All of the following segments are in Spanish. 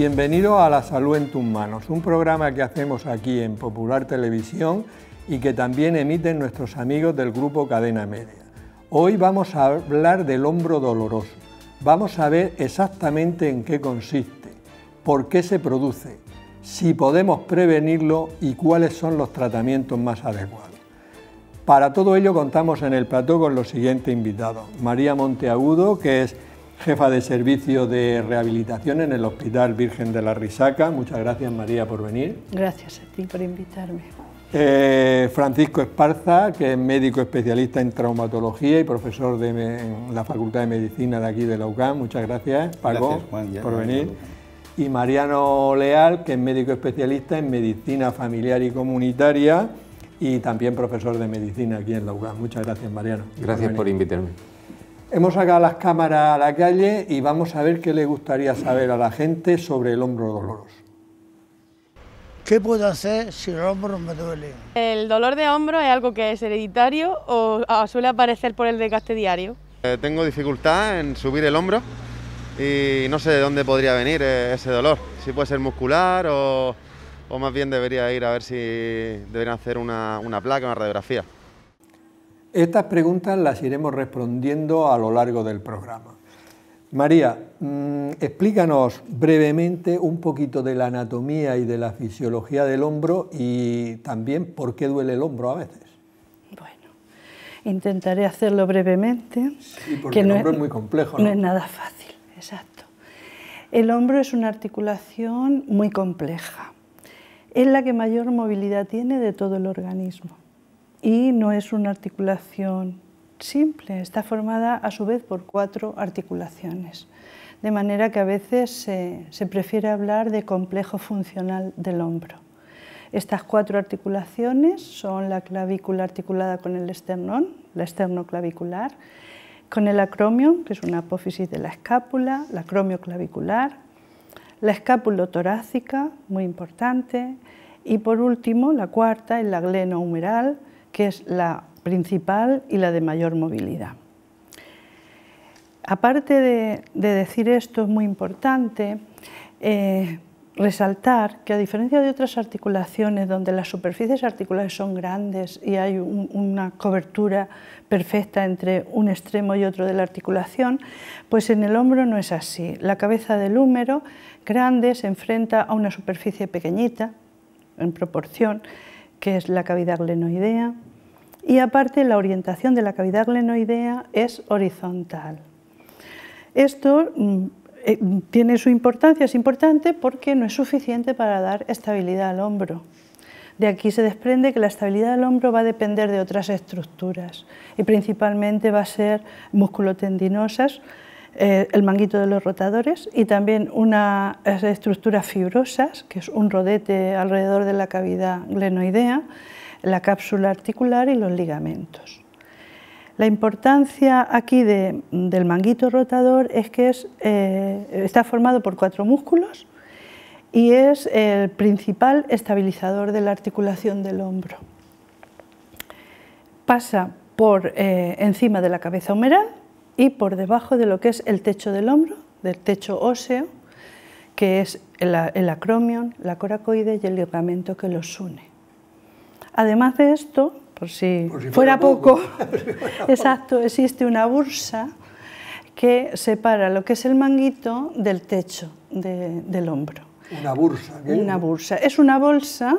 Bienvenido a La Salud en tus manos, un programa que hacemos aquí en Popular Televisión y que también emiten nuestros amigos del grupo Cadena Media. Hoy vamos a hablar del hombro doloroso. Vamos a ver exactamente en qué consiste, por qué se produce, si podemos prevenirlo y cuáles son los tratamientos más adecuados. Para todo ello contamos en el plato con los siguientes invitados. María Monteagudo, que es jefa de servicio de rehabilitación en el Hospital Virgen de la Risaca. Muchas gracias María por venir. Gracias a ti por invitarme. Eh, Francisco Esparza, que es médico especialista en traumatología y profesor de la Facultad de Medicina de aquí de la UCAM. Muchas gracias, Paco, por venir. y Mariano Leal, que es médico especialista en medicina familiar y comunitaria y también profesor de medicina aquí en la UCAM. Muchas gracias, Mariano. Gracias por invitarme. Hemos sacado las cámaras a la calle y vamos a ver qué le gustaría saber a la gente sobre el hombro doloroso. ¿Qué puedo hacer si el hombro me duele? El dolor de hombro es algo que es hereditario o suele aparecer por el desgaste diario. Eh, tengo dificultad en subir el hombro y no sé de dónde podría venir eh, ese dolor. Si puede ser muscular o, más bien debería ir a ver si deberían hacer una, una placa, una radiografía. Estas preguntas las iremos respondiendo a lo largo del programa. María, mm, explícanos brevemente un poquito de la anatomía y de la fisiología del hombro y también por qué duele el hombro a veces. Bueno, intentaré hacerlo brevemente. porque el hombro es, es, muy complejo. ¿no? no es nada fácil, exacto. El hombro es una articulación muy compleja. Es la que mayor movilidad tiene de todo el organismo y no es una articulación simple, está formada a su vez por cuatro articulaciones, de manera que a veces se, prefiere hablar de complejo funcional del hombro. Estas cuatro articulaciones son la clavícula articulada con el esternón, la esternoclavicular, con el acromion, que es una apófisis de la escápula, la acromioclavicular, la torácica, muy importante, y por último, la cuarta, el la glenohumeral, que es la principal y la de mayor movilidad. Aparte de, decir esto, es muy importante eh, resaltar que a diferencia de otras articulaciones donde las superficies articulares son grandes y hay una cobertura perfecta entre un extremo y otro de la articulación, pues en el hombro no es así. La cabeza del húmero grande se enfrenta a una superficie pequeñita en proporción que es la cavidad glenoidea, y aparte la orientación de la cavidad glenoidea es horizontal. Esto mm, eh, tiene su importancia, es importante porque no es suficiente para dar estabilidad al hombro. De aquí se desprende que la estabilidad del hombro va a depender de otras estructuras y principalmente va a ser musculotendinosas, eh, el manguito de los rotadores y también una estructura fibrosa que es un rodete alrededor de la cavidad glenoidea, la cápsula articular y los ligamentos. La importancia aquí del manguito rotador es que eh, está formado por cuatro músculos y es el principal estabilizador de la articulación del hombro. Pasa por eh, encima de la cabeza humeral, y por debajo de lo que es el techo del hombro, del techo óseo, que es el, acromion, la coracoide y el ligamento que los une. Además de esto, por si, fuera, poco, exacto, existe una bursa que separa lo que es el manguito del techo del hombro. Una bursa. ¿qué? Una bursa. Es una bolsa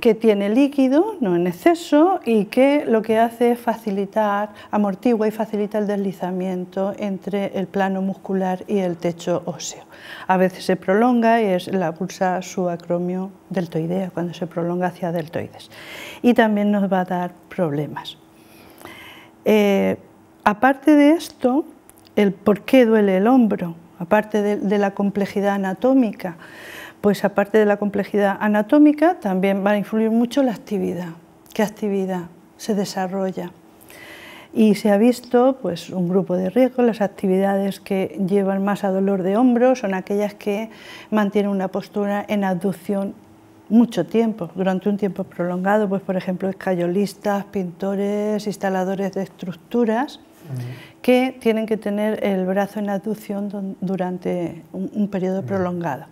que tiene líquido, no en exceso, y que lo que hace es facilitar, amortigua y facilita el deslizamiento entre el plano muscular y el techo óseo. A veces se prolonga y es la pulsa subacromio deltoidea, cuando se prolonga hacia deltoides. Y también nos va a dar problemas. Eh, aparte de esto, el por qué duele el hombro, aparte de la complejidad anatómica, pues aparte de la complejidad anatómica, también va a influir mucho la actividad, qué actividad se desarrolla. Y se ha visto pues, un grupo de riesgo, las actividades que llevan más a dolor de hombro son aquellas que mantienen una postura en abducción mucho tiempo, durante un tiempo prolongado, pues por ejemplo escayolistas, pintores, instaladores de estructuras, que tienen que tener el brazo en abducción durante un, periodo prolongado.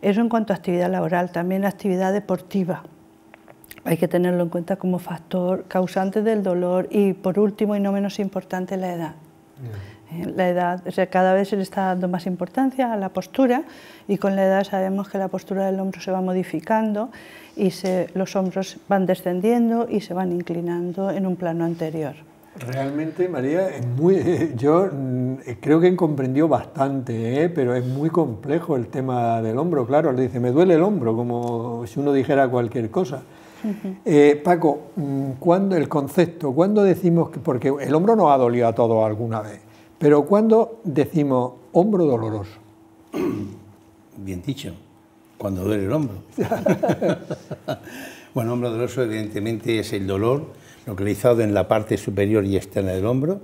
Eso en cuanto a actividad laboral, también actividad deportiva. Hay que tenerlo en cuenta como factor causante del dolor y por último y no menos importante la edad. Eh, la edad, cada vez se le está dando más importancia a la postura y con la edad sabemos que la postura del hombro se va modificando y los hombros van descendiendo y se van inclinando en un plano anterior. Realmente, María, es muy, yo eh, creo que comprendió bastante, ¿eh? pero es muy complejo el tema del hombro, claro, le dice, me duele el hombro, como si uno dijera cualquier cosa. Eh, Paco, mm, el concepto, cuando decimos, que, porque el hombro nos ha dolido a todos alguna vez, pero cuándo decimos hombro doloroso? Bien dicho, cuando duele el hombro. bueno, hombro doloroso evidentemente es el dolor localizado en la parte superior y externa del hombro,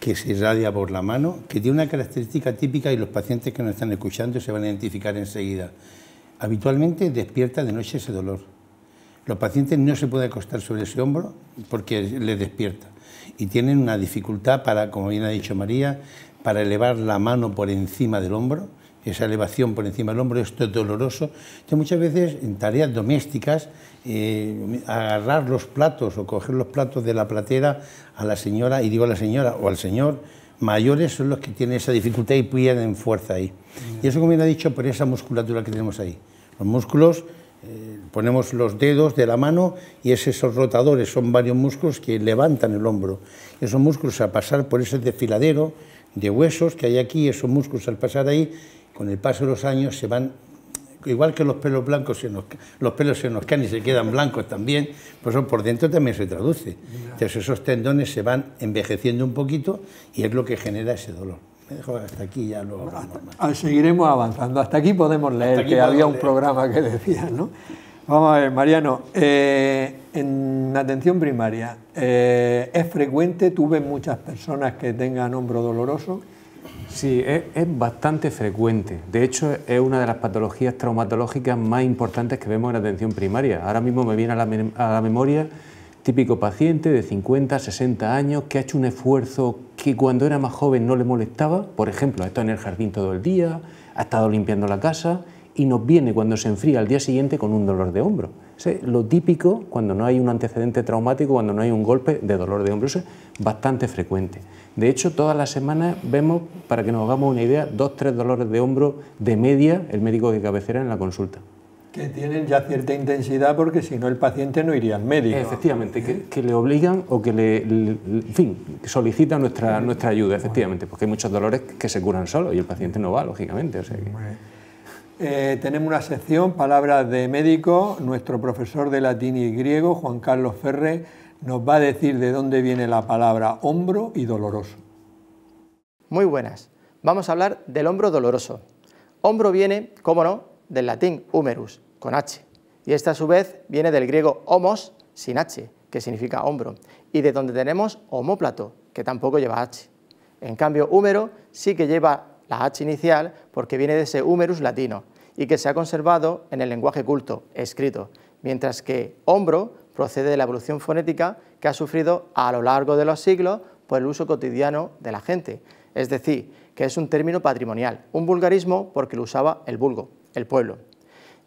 que se irradia por la mano, que tiene una característica típica y los pacientes que nos están escuchando se van a identificar enseguida. Habitualmente despierta de noche ese dolor. Los pacientes no se pueden acostar sobre ese hombro porque les despierta y tienen una dificultad para, como bien ha dicho María, para elevar la mano por encima del hombro esa elevación por encima del hombro, esto es doloroso. Entonces muchas veces en tareas domésticas, eh, agarrar los platos o coger los platos de la platera a la señora, y digo a la señora o al señor, mayores son los que tienen esa dificultad y pierden fuerza ahí. Y eso, como bien ha dicho, por esa musculatura que tenemos ahí. Los músculos, eh, ponemos los dedos de la mano y esos rotadores, son varios músculos que levantan el hombro. Esos músculos al pasar por ese desfiladero de huesos que hay aquí, esos músculos al pasar ahí, con el paso de los años se van, igual que los pelos blancos, se nos, los pelos se nos caen y se quedan blancos también, pues por dentro también se traduce. Entonces esos tendones se van envejeciendo un poquito y es lo que genera ese dolor. Me dejo hasta aquí ya lo ah, Seguiremos avanzando. Hasta aquí podemos leer, que había un programa que decía, ¿no? Vamos a ver, Mariano, eh, en atención primaria, eh, ¿es frecuente, tú ves muchas personas que tengan hombro doloroso? Sí, es, bastante frecuente. De hecho, es una de las patologías traumatológicas más importantes que vemos en atención primaria. Ahora mismo me viene a la, memoria típico paciente de 50, 60 años que ha hecho un esfuerzo que cuando era más joven no le molestaba, por ejemplo, ha estado en el jardín todo el día, ha estado limpiando la casa y nos viene cuando se enfría al día siguiente con un dolor de hombro. lo típico cuando no hay un antecedente traumático, cuando no hay un golpe de dolor de hombro bastante frecuente. De hecho, todas las semanas vemos, para que nos hagamos una idea, dos, tres dolores de hombro de media el médico de cabecera en la consulta. Que tienen ya cierta intensidad porque si no el paciente no iría al médico. Efectivamente, que, le obligan o que le, en fin, solicita nuestra, nuestra ayuda, efectivamente, porque hay muchos dolores que se curan solo y el paciente no va, lógicamente. Eh, tenemos una sección, palabras de médico, nuestro profesor de latín y griego, Juan Carlos Ferre, nos va a decir de dónde viene la palabra hombro y doloroso. Muy buenas. Vamos a hablar del hombro doloroso. Hombro viene, cómo no, del latín humerus, con H. Y esta a su vez viene del griego homos, sin H, que significa hombro, y de donde tenemos homóplato, que tampoco lleva H. En cambio, húmero sí que lleva la H inicial porque viene de ese humerus latino y que se ha conservado en el lenguaje culto, escrito, mientras que hombro procede de la evolución fonética que ha sufrido a lo largo de los siglos por el uso cotidiano de la gente. Es decir, que es un término patrimonial, un vulgarismo porque lo usaba el vulgo, el pueblo.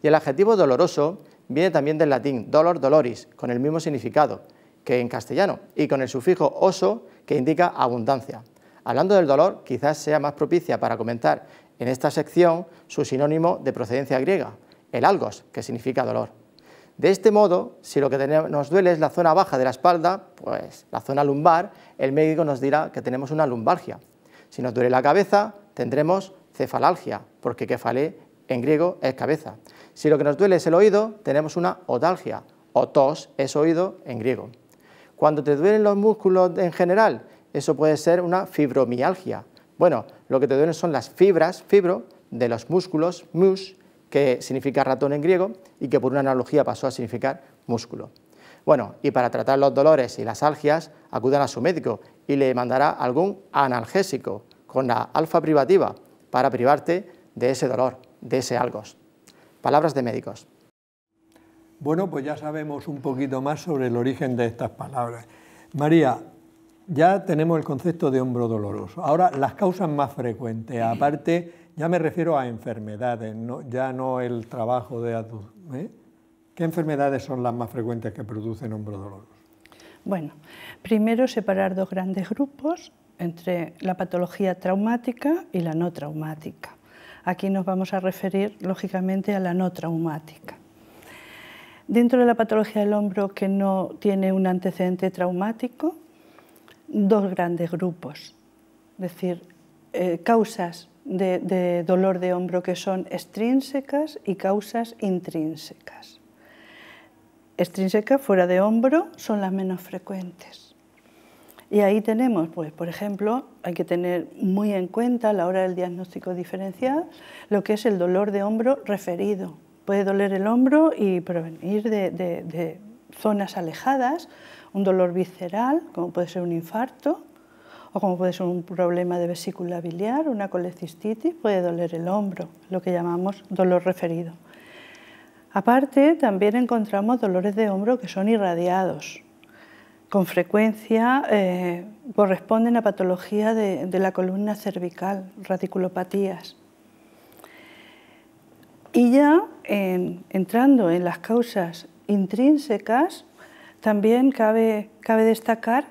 Y el adjetivo doloroso viene también del latín dolor doloris, con el mismo significado que en castellano, y con el sufijo oso, que indica abundancia. Hablando del dolor, quizás sea más propicia para comentar en esta sección su sinónimo de procedencia griega, el algos, que significa dolor. De este modo, si lo que nos duele es la zona baja de la espalda, pues la zona lumbar, el médico nos dirá que tenemos una lumbalgia. Si nos duele la cabeza, tendremos cefalalgia, porque cefalé en griego es cabeza. Si lo que nos duele es el oído, tenemos una otalgia, o tos es oído en griego. Cuando te duelen los músculos en general, eso puede ser una fibromialgia. Bueno, lo que te duelen son las fibras, fibro, de los músculos, mus, que significa ratón en griego y que por una analogía pasó a significar músculo. Bueno, y para tratar los dolores y las algias, acudan a su médico y le mandará algún analgésico con la alfa privativa para privarte de ese dolor, de ese algos. Palabras de médicos. Bueno, pues ya sabemos un poquito más sobre el origen de estas palabras. María, ya tenemos el concepto de hombro doloroso. Ahora, las causas más frecuentes, aparte ya me refiero a enfermedades, ya no el trabajo de adulto. ¿eh? ¿Qué enfermedades son las más frecuentes que producen doloroso? Bueno, primero separar dos grandes grupos entre la patología traumática y la no traumática. Aquí nos vamos a referir, lógicamente, a la no traumática. Dentro de la patología del hombro que no tiene un antecedente traumático, dos grandes grupos, es decir, eh, causas de, dolor de hombro que son extrínsecas y causas intrínsecas. Extrínsecas fuera de hombro son las menos frecuentes. Y ahí tenemos, pues, por ejemplo, hay que tener muy en cuenta a la hora del diagnóstico diferencial lo que es el dolor de hombro referido. Puede doler el hombro y provenir de zonas alejadas, un dolor visceral, como puede ser un infarto, o como puede ser un problema de vesícula biliar, una colecistitis, puede doler el hombro, lo que llamamos dolor referido. Aparte, también encontramos dolores de hombro que son irradiados. Con frecuencia eh, corresponden a patología de, la columna cervical, radiculopatías. Y ya entrando en las causas intrínsecas, también cabe, cabe destacar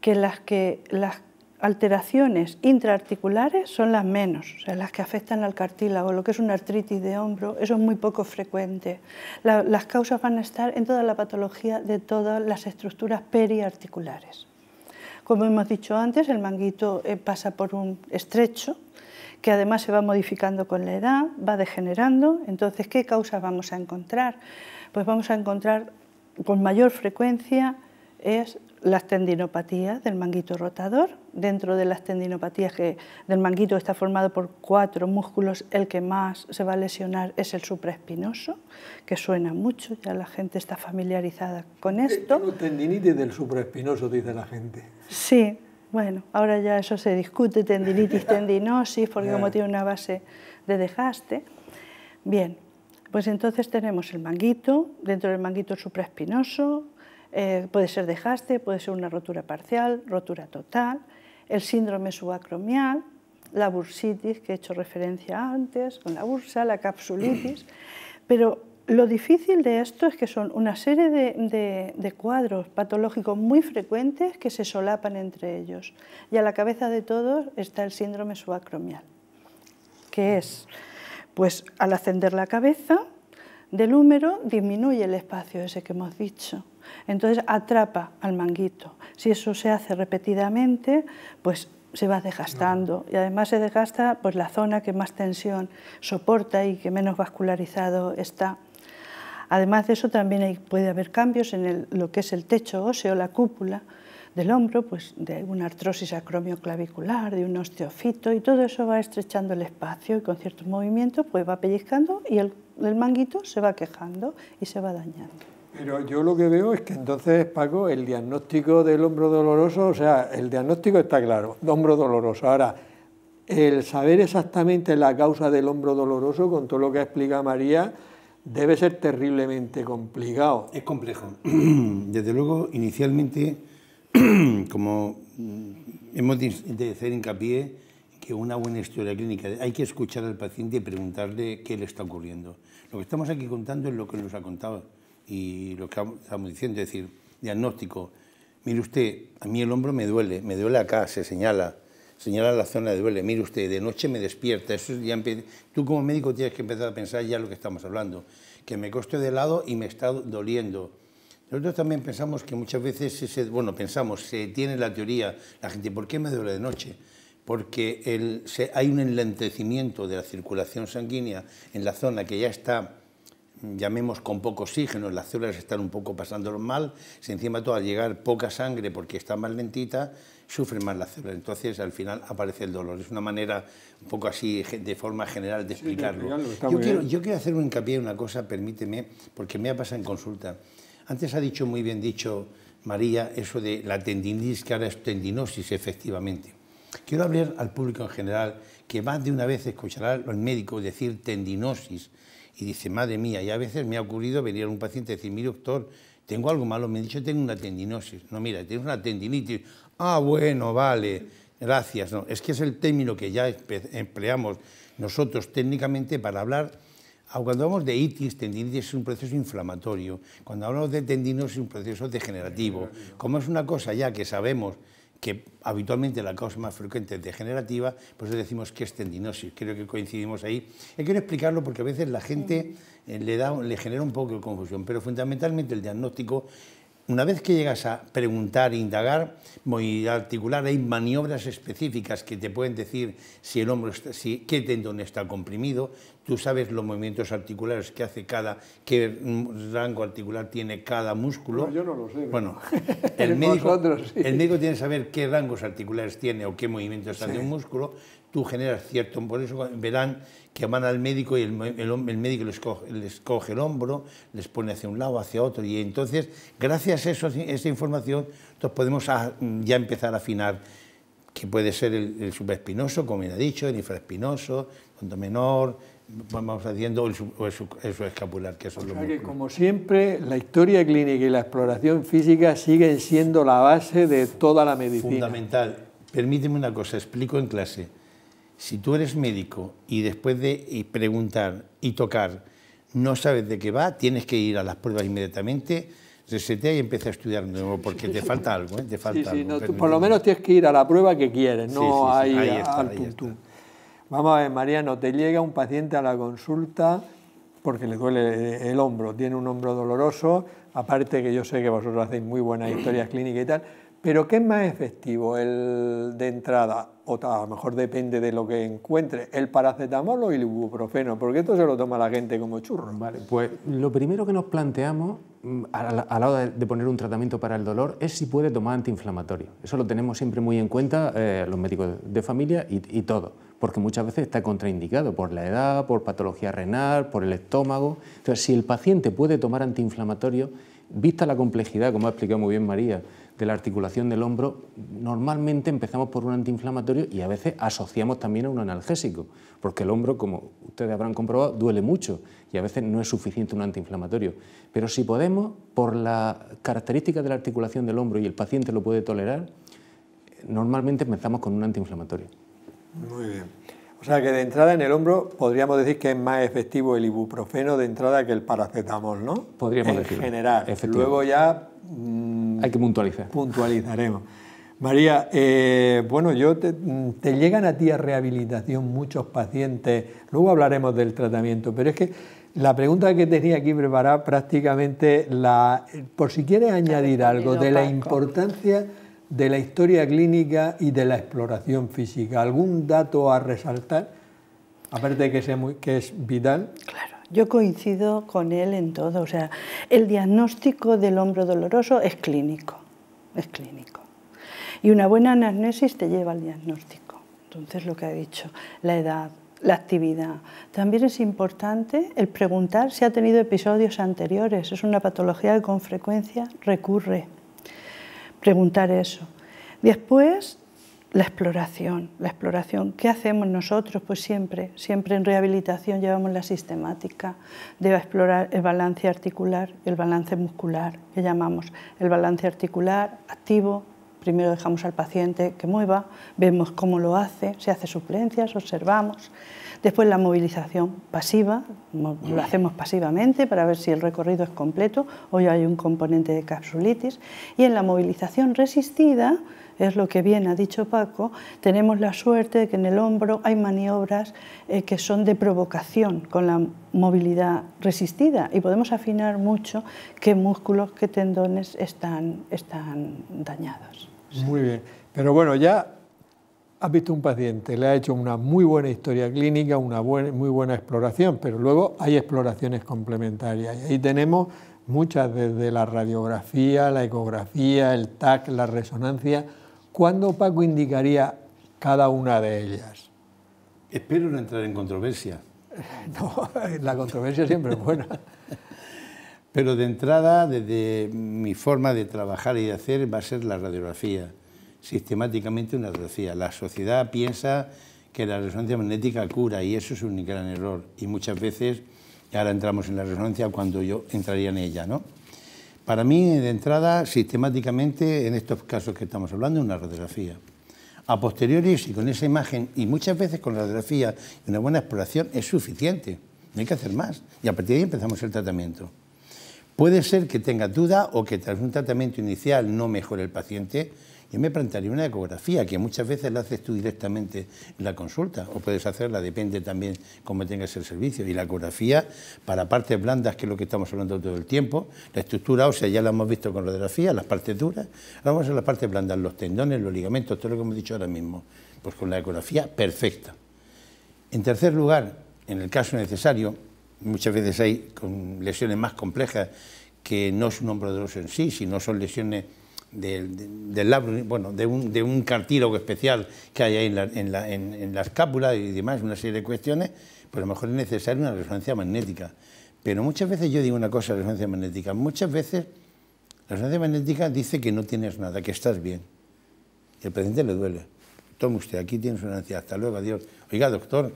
que las, que las alteraciones intraarticulares son las menos, o sea, las que afectan al cartílago, lo que es una artritis de hombro, eso es muy poco frecuente. las causas van a estar en toda la patología de todas las estructuras periarticulares. Como hemos dicho antes, el manguito eh, pasa por un estrecho que además se va modificando con la edad, va degenerando. Entonces, ¿qué causas vamos a encontrar? Pues vamos a encontrar con mayor frecuencia es las tendinopatías del manguito rotador. Dentro de las tendinopatías que del manguito está formado por cuatro músculos, el que más se va a lesionar es el supraespinoso, que suena mucho, ya la gente está familiarizada con eh, esto. tendinitis del supraespinoso, dice la gente. Sí, bueno, ahora ya eso se discute, tendinitis, tendinosis, porque como tiene una base de dejaste Bien, pues entonces tenemos el manguito, dentro del manguito supraespinoso, eh, puede ser dejaste, puede ser una rotura parcial, rotura total, el síndrome subacromial, la bursitis que he hecho referencia antes, con la bursa, la capsulitis, pero lo difícil de esto es que son una serie de, de, cuadros patológicos muy frecuentes que se solapan entre ellos. Y a la cabeza de todos está el síndrome subacromial, que es, pues al ascender la cabeza, del húmero disminuye el espacio ese que hemos dicho. Entonces atrapa al manguito. Si eso se hace repetidamente, pues se va desgastando y además se desgasta pues, la zona que más tensión soporta y que menos vascularizado está. Además de eso también puede haber cambios en lo que es el techo óseo, la cúpula, del hombro, pues de una artrosis acromioclavicular, de un osteofito, y todo eso va estrechando el espacio y con ciertos movimientos pues va pellizcando y el, manguito se va quejando y se va dañando. Pero yo lo que veo es que entonces, Paco, el diagnóstico del hombro doloroso, o sea, el diagnóstico está claro, hombro doloroso. Ahora, el saber exactamente la causa del hombro doloroso, con todo lo que explica María, debe ser terriblemente complicado. Es complejo. Desde luego, inicialmente como hemos de hacer hincapié que una buena historia clínica, hay que escuchar al paciente y preguntarle qué le está ocurriendo. Lo que estamos aquí contando es lo que nos ha contado y lo que estamos diciendo, es decir, diagnóstico. Mire usted, a mí el hombro me duele, me duele acá, se señala, señala la zona de duele. Mire usted, de noche me despierta. Eso Tú como médico tienes que empezar a pensar ya lo que estamos hablando, que me coste de lado y me está doliendo nosotros también pensamos que muchas veces, bueno, pensamos, se tiene la teoría, la gente, ¿por qué me duele de noche? Porque se, hay un enlentecimiento de la circulación sanguínea en la zona que ya está, llamemos con poco oxígeno, las células están un poco pasándolo mal, se encima todo al llegar poca sangre porque está más lentita, sufren más las células. Entonces, al final aparece el dolor. Es una manera un poco así, de forma general, de explicarlo. yo, quiero, yo, quiero, hacer un hincapié en una cosa, permíteme, porque me ha pasado en consulta. Antes ha dicho muy bien dicho María eso de la tendinitis, que ahora es tendinosis, efectivamente. Quiero hablar al público en general, que más de una vez escuchará al los decir tendinosis y dice, madre mía, y a veces me ha ocurrido venir a un paciente y decir, mi doctor, tengo algo malo, me ha dicho, tengo una tendinosis. No, mira, tienes una tendinitis. Ah, bueno, vale, gracias. No, es que es el término que ya empleamos nosotros técnicamente para hablar Ah, cuando hablamos de itis, tendinitis es un proceso inflamatorio. Cuando hablamos de tendinosis es un proceso degenerativo. Como es una cosa ya que sabemos que habitualmente la causa más frecuente es degenerativa, pues decimos que es tendinosis. Creo que coincidimos ahí. Hay eh, quiero explicarlo porque a veces la gente eh, le, genera un poco de confusión, pero fundamentalmente el diagnóstico una vez que llegas a preguntar, indagar muy articular, hay maniobras específicas que te pueden decir si el hombro está, qué tendón está comprimido, Tú sabes los movimientos articulares que hace cada, qué rango articular tiene cada músculo. yo no lo sé. Bueno, el, médico, el médico tiene que saber qué rangos articulares tiene o qué movimientos hace un músculo. Tú generas cierto, por eso verán que van al médico y el, médico les coge, el hombro, les pone hacia un lado, hacia otro. Y entonces, gracias a, eso, esa información, podemos ya empezar a afinar que puede ser el, subespinoso, como ya he dicho, el infraespinoso, el menor, vamos haciendo eso escapular, que como siempre, la historia clínica y la exploración física siguen siendo la base de toda la medicina. Fundamental. Permíteme una cosa, explico en clase. Si tú eres médico y después de preguntar y tocar no sabes de qué va, tienes que ir a las pruebas inmediatamente, resetea y empieza a estudiar de nuevo, porque te falta algo. ¿eh? Te falta por lo menos tienes que ir a la prueba que quieres, no hay al punto. Vamos a ver, Mariano, te llega un paciente a la consulta porque le duele eh, el hombro, tiene un hombro doloroso, aparte que yo sé que vosotros hacéis muy buenas historias clínicas y tal, pero ¿qué es más efectivo, el de entrada, o a lo mejor depende de lo que encuentre, el paracetamol o el ibuprofeno? Porque esto se lo toma la gente como churro. Vale, pues lo primero que nos planteamos mm, a la, hora de poner un tratamiento para el dolor es si puede tomar antiinflamatorio. Eso lo tenemos siempre muy en cuenta eh, los médicos de familia y todo porque muchas veces está contraindicado por la edad, por patología renal, por el estómago. Entonces, si el paciente puede tomar antiinflamatorio, vista la complejidad, como ha explicado muy bien María, de la articulación del hombro, normalmente empezamos por un antiinflamatorio y a veces asociamos también a un analgésico, porque el hombro, como ustedes habrán comprobado, duele mucho y a veces no es suficiente un antiinflamatorio. Pero si podemos, por la característica de la articulación del hombro y el paciente lo puede tolerar, normalmente empezamos con un antiinflamatorio. Muy bien. O sea que de entrada en el hombro podríamos decir que es más efectivo el ibuprofeno de entrada que el paracetamol, ¿no? Podríamos decir. En Luego ya... Mm, Hay que puntualizar. Puntualizaremos. María, eh, bueno, yo te, mm, te, llegan a ti a rehabilitación muchos pacientes, luego hablaremos del tratamiento, pero es que la pregunta que tenía aquí preparada prácticamente la, por si quieres añadir algo de la importancia de la historia clínica y de la exploración física. ¿Algún dato a resaltar? Aparte de que, que es vital. Claro, yo coincido con él en todo. O sea, el diagnóstico del hombro doloroso es clínico, es clínico. Y una buena anamnesis te lleva al diagnóstico. Entonces, lo que ha dicho, la edad, la actividad. También es importante el preguntar si ha tenido episodios anteriores. Es una patología que con frecuencia recurre preguntar eso. Después, la exploración, la exploración. ¿Qué hacemos nosotros? Pues siempre, siempre en rehabilitación llevamos la sistemática de explorar el balance articular, el balance muscular, que llamamos el balance articular activo. Primero dejamos al paciente que mueva, vemos cómo lo hace, se hace suplencias, observamos. Después la movilización pasiva, lo mm. hacemos pasivamente para ver si el recorrido es completo o hay un componente de capsulitis. Y en la movilización resistida, es lo que bien ha dicho Paco, tenemos la suerte de que en el hombro hay maniobras eh, que son de provocación con la movilidad resistida y podemos afinar mucho qué músculos, qué tendones están, están dañados. Muy bien, pero bueno, ya ha visto un paciente, le ha hecho una muy buena historia clínica, una muy buena exploración, pero luego hay exploraciones complementarias. Y ahí tenemos muchas, desde la radiografía, la ecografía, el TAC, la resonancia. ¿Cuándo Paco indicaría cada una de ellas? Espero no entrar en controversia. No, la controversia siempre es buena. pero de entrada, desde mi forma de trabajar y de hacer, va a ser la radiografía sistemáticamente una radiografía. La sociedad piensa que la resonancia magnética cura y eso es un gran error y muchas veces ahora entramos en la resonancia cuando yo entraría en ella, ¿no? Para mí, de entrada, sistemáticamente, en estos casos que estamos hablando, una radiografía. A posteriori, si con esa imagen, y muchas veces con la radiografía y una buena exploración, es suficiente. No hay que hacer más. Y a partir de ahí empezamos el tratamiento. Puede ser que tenga duda o que tras un tratamiento inicial no mejore el paciente, yo me plantearía una ecografía, que muchas veces la haces tú directamente en la consulta, o puedes hacerla, depende también cómo tengas el servicio. Y la ecografía, para partes blandas, que es lo que estamos hablando todo el tiempo, la estructura ósea ya la hemos visto con la radiografía, las partes duras, ahora vamos a las partes blandas, los tendones, los ligamentos, todo lo que hemos dicho ahora mismo, pues con la ecografía perfecta. En tercer lugar, en el caso necesario, muchas veces hay con lesiones más complejas que no es un hombro de en sí, sino son lesiones del, bueno, de un, de cartílago especial que hay ahí en la, en, escápula y demás, una serie de cuestiones, pues a lo mejor es necesaria una resonancia magnética. Pero muchas veces yo digo una cosa, resonancia magnética, muchas veces la resonancia magnética dice que no tienes nada, que estás bien. Y al paciente le duele. Tome usted, aquí tiene resonancia, hasta luego, adiós. Oiga, doctor,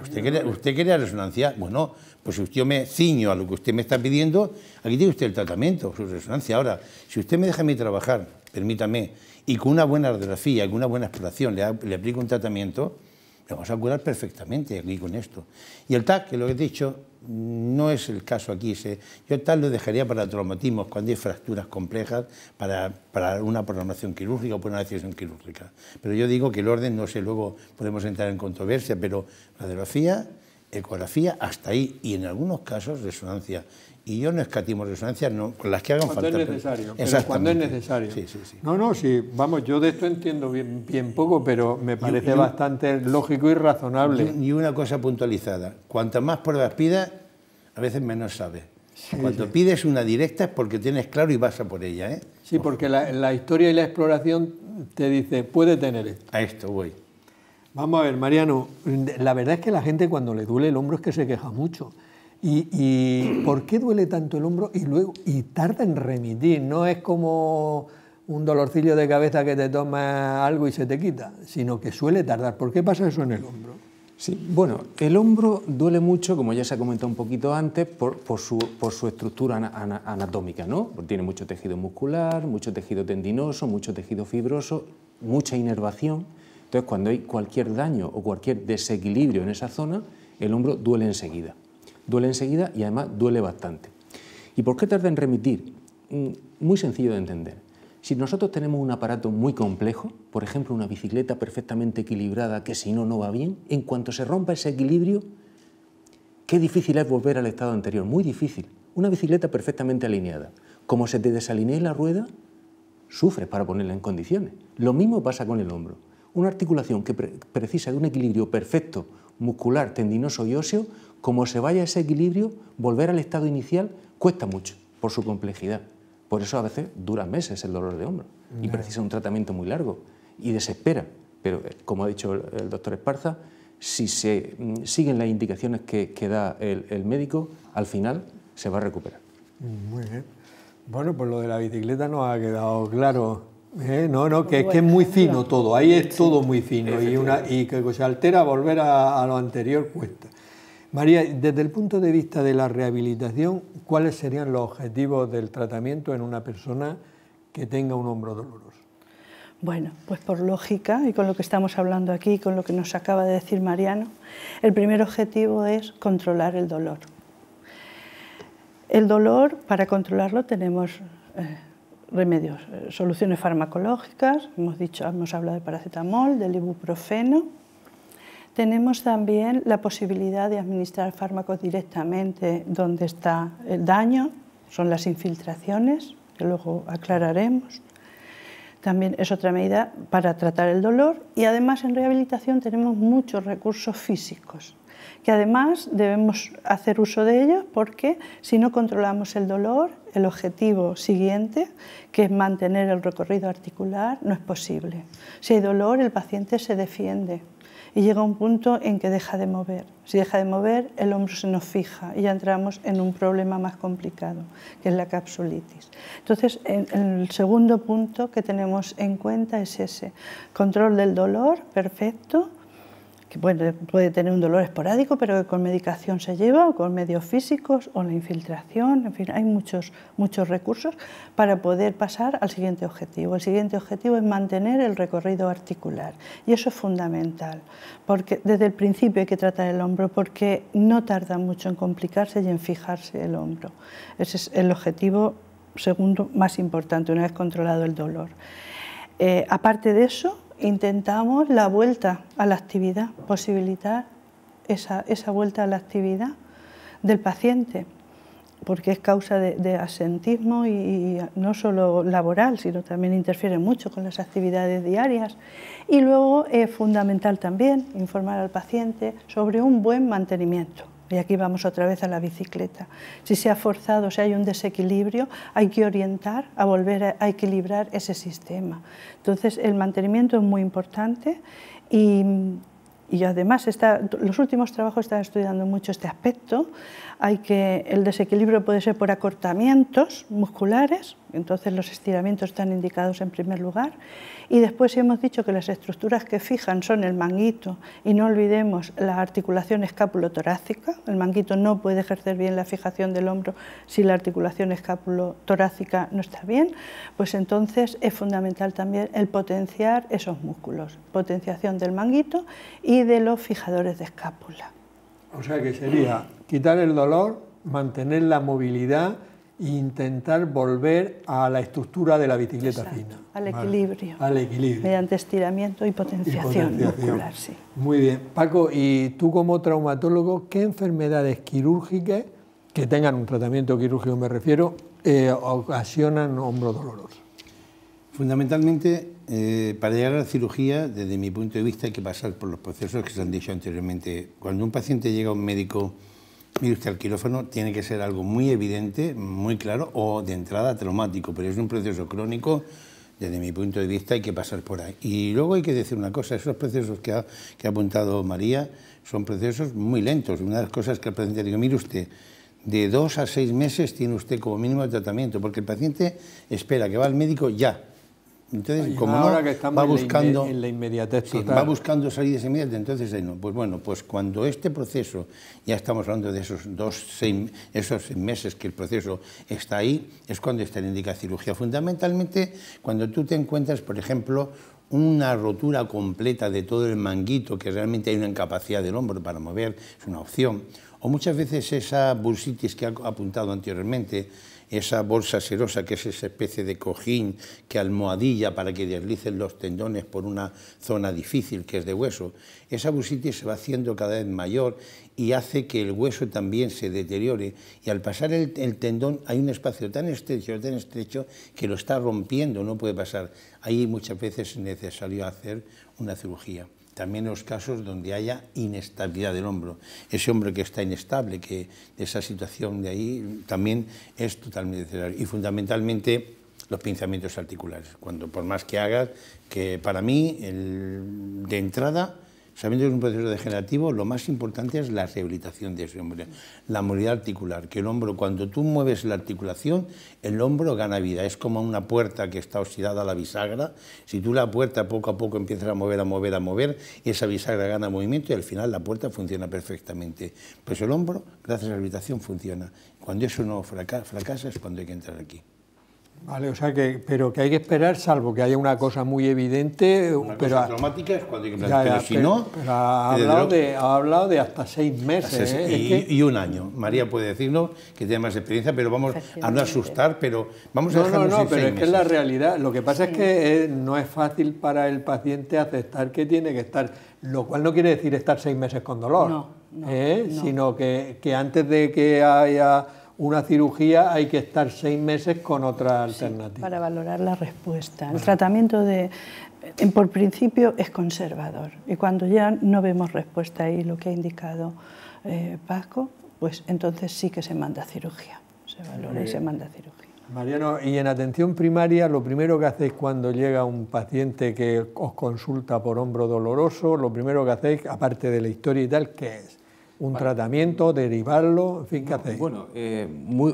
¿usted quería, usted quería resonancia? Bueno, pues si yo me ciño a lo que usted me está pidiendo, aquí tiene usted el tratamiento, su resonancia. Ahora, si usted me deja a mí trabajar, permítame, y con una buena radiografía, con una buena exploración, le, aplico un tratamiento, le vamos a curar perfectamente aquí con esto. Y el TAC, que lo he dicho, no es el caso aquí. yo el TAC lo dejaría para traumatismos, cuando hay fracturas complejas, para, una programación quirúrgica o para una decisión quirúrgica. Pero yo digo que el orden, no sé, luego podemos entrar en controversia, pero radiografía, ecografía hasta ahí y en algunos casos resonancia. Y yo no escatimo resonancia, no, con las que hagan cuando falta. Es necesario, cuando es necesario. No, no, sí, vamos, yo de esto entiendo bien, poco, pero me parece bastante lógico y razonable. Y una cosa puntualizada, cuantas más pruebas pidas, a veces menos sabes. cuanto Cuando pides una directa es porque tienes claro y vas a por ella. ¿eh? Sí, porque la, la historia y la exploración te dice, puede tener esto. A esto voy. Vamos a ver, Mariano, la verdad es que la gente cuando le duele el hombro es que se queja mucho. Y, por qué duele tanto el hombro? Y luego, y tarda en remitir, no es como un dolorcillo de cabeza que te toma algo y se te quita, sino que suele tardar. ¿Por qué pasa eso en el hombro? Sí, bueno, el hombro duele mucho, como ya se ha comentado un poquito antes, por, su, estructura anatómica, ¿no? tiene mucho tejido muscular, mucho tejido tendinoso, mucho tejido fibroso, mucha inervación. Entonces, cuando hay cualquier daño o cualquier desequilibrio en esa zona, el hombro duele enseguida. Duele enseguida y además duele bastante. ¿Y por qué tarda en remitir? Mm, muy sencillo de entender. Si nosotros tenemos un aparato muy complejo, por ejemplo una bicicleta perfectamente equilibrada que si no, no va bien, en cuanto se rompa ese equilibrio, qué difícil es volver al estado anterior, muy difícil. Una bicicleta perfectamente alineada. Como se te desalinee la rueda, sufres para ponerla en condiciones. Lo mismo pasa con el hombro. Una articulación que precisa de un equilibrio perfecto muscular, tendinoso y óseo, como se vaya a ese equilibrio, volver al estado inicial cuesta mucho por su complejidad. Por eso a veces dura meses el dolor de hombro y precisa un tratamiento muy largo y desespera. Pero eh, como ha dicho el doctor Esparza, si se mm, siguen las indicaciones que, da el, el, médico, al final se va a recuperar. Muy bien. Bueno, pues lo de la bicicleta nos ha quedado claro. ¿Eh? no, no, que, es que es muy fino todo, ahí es todo muy fino y, una, y que se altera volver a, lo anterior cuesta. María, desde el punto de vista de la rehabilitación, ¿cuáles serían los objetivos del tratamiento en una persona que tenga un hombro doloroso? Bueno, pues por lógica y con lo que estamos hablando aquí, con lo que nos acaba de decir Mariano, el primer objetivo es controlar el dolor. El dolor, para controlarlo tenemos... Eh, remedios, eh, soluciones farmacológicas, hemos, dicho, hemos hablado de paracetamol, del ibuprofeno. Tenemos también la posibilidad de administrar fármacos directamente donde está el daño, son las infiltraciones, que luego aclararemos. También es otra medida para tratar el dolor y además en rehabilitación tenemos muchos recursos físicos, que además debemos hacer uso de ellos porque si no controlamos el dolor el objetivo siguiente, que es mantener el recorrido articular, no es posible. Si hay dolor, el paciente se defiende y llega un punto en que deja de mover. Si deja de mover, el hombro se nos fija y ya entramos en un problema más complicado, que es la capsulitis. Entonces, el segundo punto que tenemos en cuenta es ese, control del dolor, perfecto, que puede, tener un dolor esporádico, pero que con medicación se lleva, o con medios físicos, o la infiltración, en fin, hay muchos, muchos recursos para poder pasar al siguiente objetivo. El siguiente objetivo es mantener el recorrido articular, y eso es fundamental, porque desde el principio hay que tratar el hombro, porque no tarda mucho en complicarse y en fijarse el hombro. Ese es el objetivo segundo más importante, una vez controlado el dolor. Eh, aparte de eso, intentamos la vuelta a la actividad, posibilitar esa, esa vuelta a la actividad del paciente, porque es causa de, asentismo y, y, no solo laboral, sino también interfiere mucho con las actividades diarias. Y luego es fundamental también informar al paciente sobre un buen mantenimiento y aquí vamos otra vez a la bicicleta. Si se ha forzado, si hay un desequilibrio, hay que orientar a volver a equilibrar ese sistema. Entonces, el mantenimiento es muy importante y, además los últimos trabajos están estudiando mucho este aspecto. Hay que el desequilibrio puede ser por acortamientos musculares entonces los estiramientos están indicados en primer lugar. Y después hemos dicho que las estructuras que fijan son el manguito y no olvidemos la articulación torácica. El manguito no puede ejercer bien la fijación del hombro si la articulación torácica no está bien. Pues entonces es fundamental también el potenciar esos músculos. Potenciación del manguito y de los fijadores de escápula. O sea que sería quitar el dolor, mantener la movilidad intentar volver a la estructura de la bicicleta fina. Al equilibrio. al equilibrio. Mediante estiramiento y potenciación, muscular, Muy bien. Paco, y tú como traumatólogo, ¿qué enfermedades quirúrgicas, que tengan un tratamiento quirúrgico me refiero, eh, ocasionan hombro doloroso? Fundamentalmente, eh, para llegar a la cirugía, desde mi punto de vista, hay que pasar por los procesos que se han dicho anteriormente. Cuando un paciente llega a un médico Mire usted, el quirófano tiene que ser algo muy evidente, muy claro o de entrada traumático, pero es un proceso crónico desde mi punto de vista hay que pasar por ahí. Y luego hay que decir una cosa, esos procesos que ha, apuntado María son procesos muy lentos. Una de las cosas que el paciente digo, mire usted, de dos a seis meses tiene usted como mínimo de tratamiento, porque el paciente espera que va al médico ya, entonces, como ahora que estamos va buscando, en la inmediatez va buscando salidas inmediatas, entonces eh, Pues bueno, pues cuando este proceso, ya estamos hablando de esos dos, seis, esos meses que el proceso está ahí, es cuando está indica cirugía. Fundamentalmente, cuando tú te encuentras, por ejemplo, una rotura completa de todo el manguito, que realmente hay una incapacidad del hombro para mover, es una opción. O muchas veces esa bursitis que ha apuntado anteriormente, esa bolsa serosa, que es esa especie de cojín que almohadilla para que deslicen los tendones por una zona difícil que es de hueso, esa bursitis se va haciendo cada vez mayor y hace que el hueso también se deteriore. Y al pasar el, el tendón hay un espacio tan estrecho, tan estrecho, que lo está rompiendo, no puede pasar. Ahí muchas veces es necesario hacer una cirugía también los casos donde haya inestabilidad del hombro. Ese hombro que está inestable, que esa situación de ahí también es totalmente necesario. Y fundamentalmente los pinzamientos articulares. Cuando por más que hagas, que para mí el, de entrada sabiendo que es un proceso degenerativo, lo más importante es la rehabilitación de ese hombre la movilidad articular, que el hombro, cuando tú mueves la articulación, el hombro gana vida, es como una puerta que está oxidada a la bisagra, si tú la puerta poco a poco empiezas a mover, a mover, a mover, y esa bisagra gana movimiento y al final la puerta funciona perfectamente. Pues el hombro, gracias a la rehabilitación, funciona. Cuando eso no fracasa es cuando hay que entrar aquí. Vale, o sea que, pero que hay que esperar, salvo que haya una cosa muy evidente. Una traumática es cuando hay que si no. Eh, ha, hablado de, hasta seis meses. ¿eh? y, un año. María puede decirnos que tiene más experiencia, pero vamos a no asustar, pero vamos a No, no, no, pero es que es la realidad. Lo que pasa es que eh, no es fácil para el paciente aceptar que tiene que estar, lo cual no quiere decir estar seis meses con dolor, sino que, que antes de que haya una cirugía hay que estar seis meses con otra alternativa. para valorar la respuesta. El tratamiento de, por principio es conservador y cuando ya no vemos respuesta ahí, lo que ha indicado eh, Paco, pues entonces sí que se manda cirugía, se valora y se manda cirugía. Mariano, y en atención primaria, lo primero que hacéis cuando llega un paciente que os consulta por hombro doloroso, lo primero que hacéis, aparte de la historia y tal, ¿qué es? un tratamiento, derivarlo, en fin, ¿qué hacéis? Bueno, eh,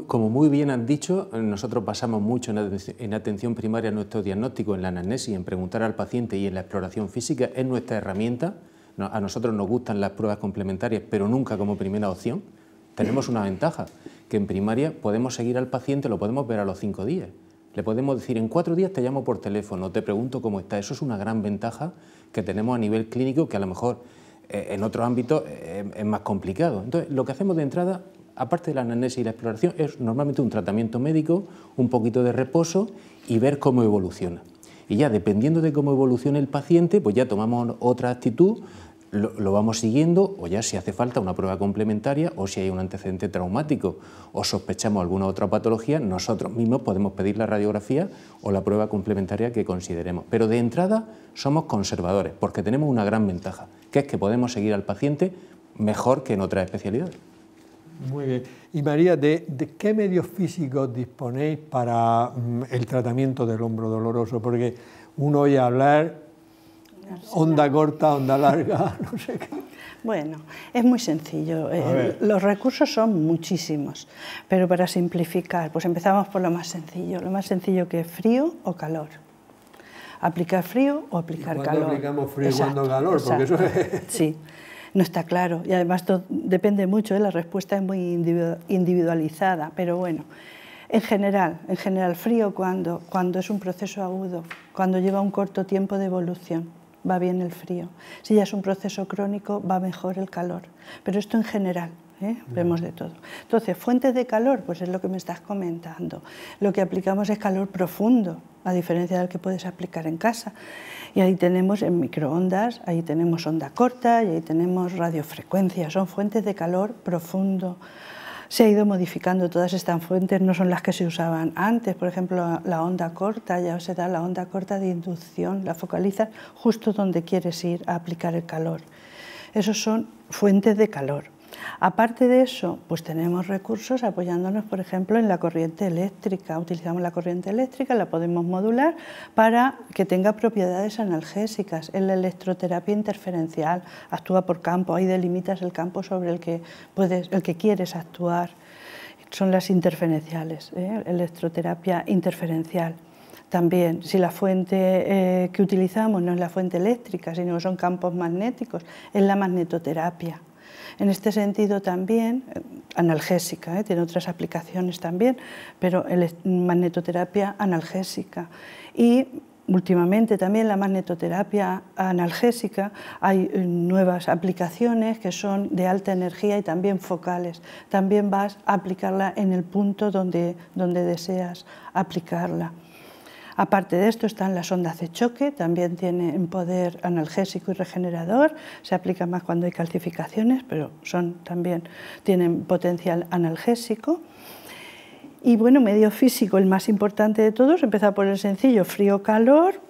como muy bien han dicho, nosotros pasamos mucho en, atención, en primaria nuestro diagnóstico, en la anamnesis, en preguntar al paciente y en la exploración física, es nuestra herramienta. a nosotros nos gustan las pruebas complementarias, pero nunca como primera opción. Tenemos una ventaja, que en primaria podemos seguir al paciente, lo podemos ver a los cinco días. Le podemos decir, en cuatro días te llamo por teléfono, te pregunto cómo está. Eso es una gran ventaja que tenemos a nivel clínico, que a lo mejor eh, en otros ámbitos eh, es más complicado. Entonces, lo que hacemos de entrada, aparte de la anamnesis y la exploración, es normalmente un tratamiento médico, un poquito de reposo y ver cómo evoluciona. Y ya dependiendo de cómo evolucione el paciente, pues ya tomamos otra actitud, lo, lo, vamos siguiendo o ya si hace falta una prueba complementaria o si hay un antecedente traumático o sospechamos alguna otra patología, nosotros mismos podemos pedir la radiografía o la prueba complementaria que consideremos. Pero de entrada somos conservadores porque tenemos una gran ventaja que es que podemos seguir al paciente mejor que en otras especialidades. Muy bien. Y María, ¿de, qué medios físicos disponéis para mm, el tratamiento del hombro doloroso? Porque uno oye hablar onda corta, onda larga, no sé qué. Bueno, es muy sencillo. Eh, los recursos son muchísimos, pero para simplificar, pues empezamos por lo más sencillo, lo más sencillo que es frío o calor aplicar frío o aplicar ¿Y calor. aplicamos frío cuando calor? Porque Sí, no está claro. Y además depende mucho, ¿eh? la respuesta es muy individualizada, pero bueno. En general, en general frío cuando, cuando es un proceso agudo, cuando lleva un corto tiempo de evolución, va bien el frío. Si ya es un proceso crónico, va mejor el calor. Pero esto en general. ¿eh? vemos de todo. Entonces, fuentes de calor, pues es lo que me estás comentando. Lo que aplicamos es calor profundo, a diferencia del que puedes aplicar en casa. Y ahí tenemos en microondas, ahí tenemos onda corta y ahí tenemos radiofrecuencia. Son fuentes de calor profundo se ha ido modificando todas estas fuentes, no son las que se usaban antes, por ejemplo, la onda corta, ya se da la onda corta de inducción, la focalizas justo donde quieres ir a aplicar el calor. Esos son fuentes de calor. Aparte de eso, pues tenemos recursos apoyándonos, por ejemplo, en la corriente eléctrica. Utilizamos la corriente eléctrica, la podemos modular para que tenga propiedades analgésicas. En la electroterapia interferencial actúa por campo, ahí delimitas el campo sobre el que, puedes, el que quieres actuar. Son las interferenciales, ¿eh? electroterapia interferencial también, si la fuente eh, que utilizamos no es la fuente eléctrica, sino son campos magnéticos, es la magnetoterapia. En este sentido también, eh, analgésica, eh, tiene otras aplicaciones también, pero el, magnetoterapia analgésica. Y últimamente también la magnetoterapia analgésica, hay eh, nuevas aplicaciones que son de alta energía y también focales. También vas a aplicarla en el punto donde deseas aplicarla. Aparte de esto están las ondas de choque, también tienen poder analgésico y regenerador, se aplica más cuando hay calcificaciones, pero también tienen potencial analgésico. Y bueno, medio físico, el más importante de todos, empieza por el sencillo, frío-calor,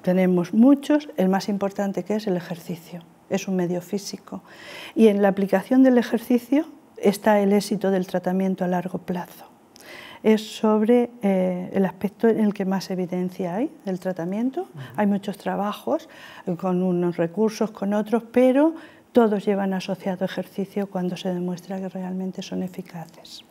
tenemos muchos, el más importante que es el ejercicio, es un medio físico. Y en la aplicación del ejercicio está el éxito del tratamiento a largo plazo es sobre eh, el aspecto en el que más evidencia hay del tratamiento. Hay muchos trabajos eh, con unos recursos, con otros, pero todos llevan asociado ejercicio cuando se demuestra que realmente son eficaces.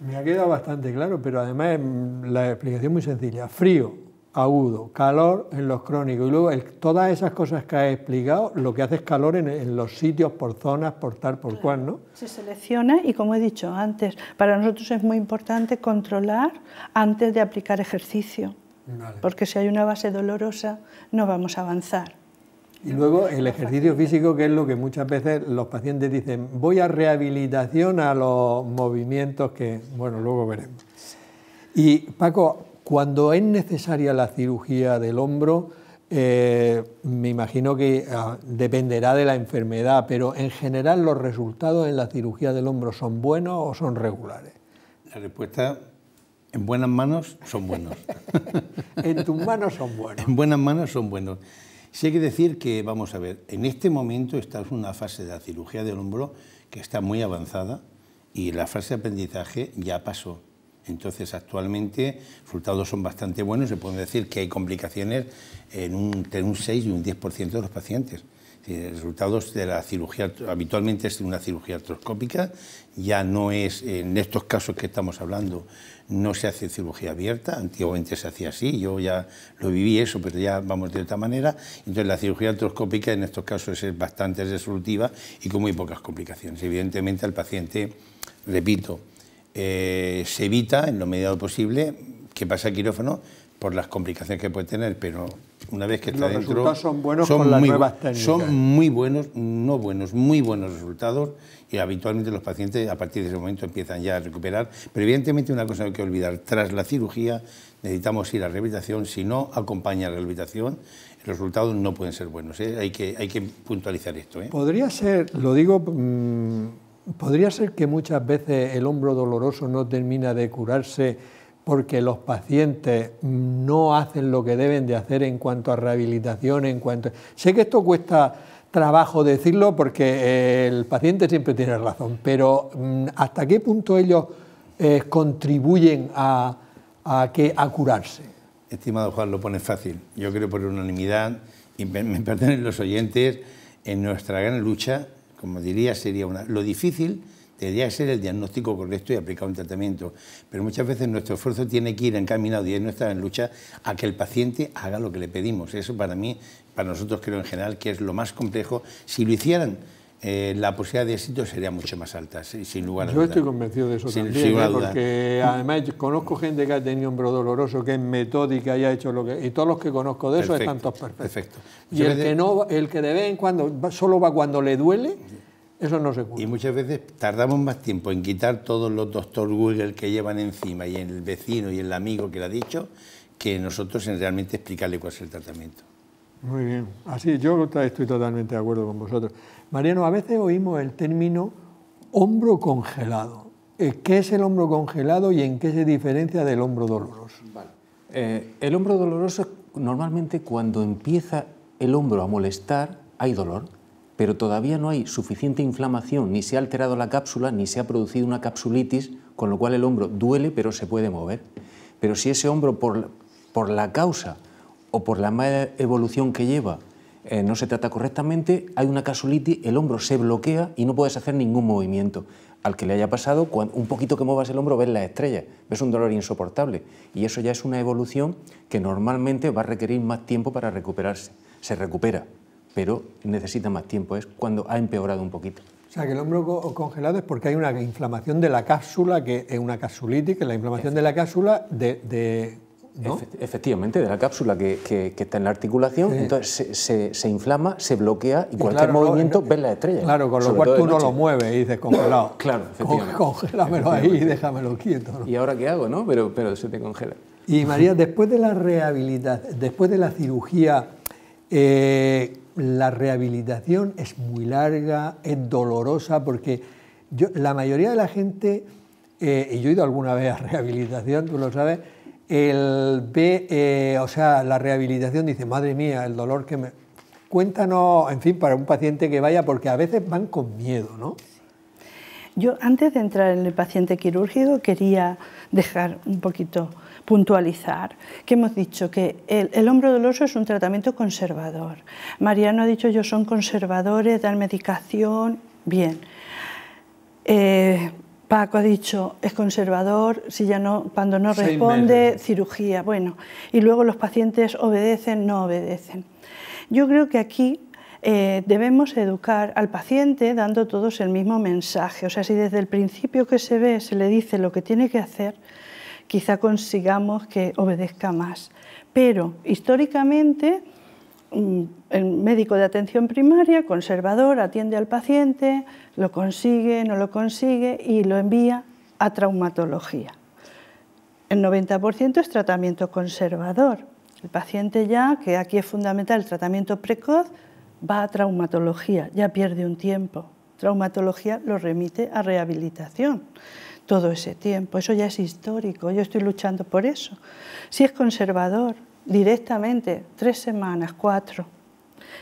Me ha quedado bastante claro, pero además mm, la explicación muy sencilla. Frío, agudo, calor en los crónicos. Y luego todas esas cosas que has explicado, lo que hace es calor en, los sitios, por zonas, por tal, por cual, ¿no? Se selecciona y como he dicho antes, para nosotros es muy importante controlar antes de aplicar ejercicio. Porque si hay una base dolorosa, no vamos a avanzar. Y luego el ejercicio físico, que es lo que muchas veces los pacientes dicen, voy a rehabilitación a los movimientos que, bueno, luego veremos. Y Paco, cuando es necesaria la cirugía del hombro, eh, me imagino que ah, dependerá de la enfermedad, pero en general los resultados en la cirugía del hombro son buenos o son regulares. La respuesta, en buenas manos son buenos. en tus manos son buenos. En buenas manos son buenos. Sí hay que decir que, vamos a ver, en este momento estás en una fase de la cirugía del hombro que está muy avanzada y la fase de aprendizaje ya pasó. Entonces, actualmente, resultados son bastante buenos. Se puede decir que hay complicaciones en un, entre un 6 y un 10% de los pacientes. Resultados de la cirugía, habitualmente es una cirugía artroscópica, ya no es, en estos casos que estamos hablando, no se hace cirugía abierta, antiguamente se hacía así, yo ya lo viví eso, pero ya vamos de otra manera. Entonces la cirugía artroscópica en estos casos es bastante resolutiva y con muy pocas complicaciones. Evidentemente al paciente, repito, eh, se evita en lo mediado posible que pase al quirófano por las complicaciones que puede tener, pero una vez que está los Resultados son buenos con las nuevas técnicas. Son muy buenos, no buenos, muy buenos resultados y habitualmente los pacientes a partir de ese momento empiezan ya a recuperar. Pero evidentemente una cosa hay que olvidar, tras la cirugía necesitamos ir a rehabilitación, si no acompaña la rehabilitación, los resultados no pueden ser buenos, ¿eh? hay, que, hay que puntualizar esto. ¿eh? Podría ser, lo digo... Mm, ¿Podría ser que muchas veces el hombro doloroso no termina de curarse porque los pacientes no hacen lo que deben de hacer en cuanto a rehabilitación, en cuanto... Sé que esto cuesta trabajo decirlo porque eh, el paciente siempre tiene razón, pero mm, ¿hasta qué punto ellos eh, contribuyen a, que, a curarse? Estimado Juan, lo pones fácil. Yo creo por unanimidad, y me perdonen los oyentes, en nuestra gran lucha como diría, sería una... Lo difícil tendría ser el diagnóstico correcto y aplicar un tratamiento, pero muchas veces nuestro esfuerzo tiene que ir encaminado y no estar en lucha a que el paciente haga lo que le pedimos. Eso para mí, para nosotros creo en general, que es lo más complejo. Si lo hicieran eh, la posibilidad de éxito sería mucho más alta, sin lugar a dudas. Yo estoy convencido de eso también, ¿eh? porque además conozco gente que ha tenido un doloroso, que es metódica y ha hecho lo que... Y todos los que conozco de eso están todos perfectos. Y el, que no, el que de en cuando solo va cuando le duele, eso no se cura. Y muchas veces tardamos más tiempo en quitar todos los doctor Google que llevan encima y el vecino y el amigo que le ha dicho, que nosotros en realmente explicarle cuál es el tratamiento. Muy bien, así yo estoy totalmente de acuerdo con vosotros. Mariano, a veces oímos el término hombro congelado. Eh, ¿Qué es el hombro congelado y en qué se diferencia del hombro doloroso? Eh, el hombro doloroso normalmente cuando empieza el hombro a molestar hay dolor, pero todavía no hay suficiente inflamación, ni se ha alterado la cápsula, ni se ha producido una capsulitis, con lo cual el hombro duele pero se puede mover. Pero si ese hombro por, por la causa o por la mala evolución que lleva eh, no se trata correctamente, hay una casulitis, el hombro se bloquea y no puedes hacer ningún movimiento. Al que le haya pasado, un poquito que muevas el hombro ves las estrellas, ves un dolor insoportable. Y eso ya es una evolución que normalmente va a requerir más tiempo para recuperarse. Se recupera, pero necesita más tiempo, es cuando ha empeorado un poquito. O sea, que el hombro congelado es porque hay una inflamación de la cápsula, que es una capsulitis, que es la inflamación de la cápsula de Efectivamente, de la cápsula que, está en la articulación, entonces se, inflama, se bloquea y, cualquier movimiento eh, ves la estrella. Claro, con lo cual tú no lo mueves y dices congelado. Claro, efectivamente. Congélamelo ahí y déjamelo quieto. ¿Y ahora qué hago? no? Pero, pero se te congela. Y María, después de la rehabilitación, después de la cirugía, eh, la rehabilitación es muy larga, es dolorosa, porque la mayoría de la gente, eh, y yo he ido alguna vez a rehabilitación, tú lo sabes, el ve, eh, o sea, la rehabilitación dice, madre mía, el dolor que me... Cuéntanos, en fin, para un paciente que vaya, porque a veces van con miedo, ¿no? Yo antes de entrar en el paciente quirúrgico quería dejar un poquito puntualizar que hemos dicho que el, hombro doloroso es un tratamiento conservador. Mariano ha dicho yo son conservadores, dan medicación, bien. Eh, Paco ha dicho, es conservador, si ya no, cuando no responde, cirugía. Bueno, y luego los pacientes obedecen, no obedecen. Yo creo que aquí eh, debemos educar al paciente dando todos el mismo mensaje. O sea, si desde el principio que se ve se le dice lo que tiene que hacer, quizá consigamos que obedezca más. Pero históricamente el médico de atención primaria, conservador, atiende al paciente, lo consigue, no lo consigue y lo envía a traumatología. El 90% es tratamiento conservador. El paciente ya, que aquí es fundamental el tratamiento precoz, va a traumatología, ya pierde un tiempo. Traumatología lo remite a rehabilitación todo ese tiempo. Eso ya es histórico, yo estoy luchando por eso. Si es conservador, directamente, tres semanas, cuatro,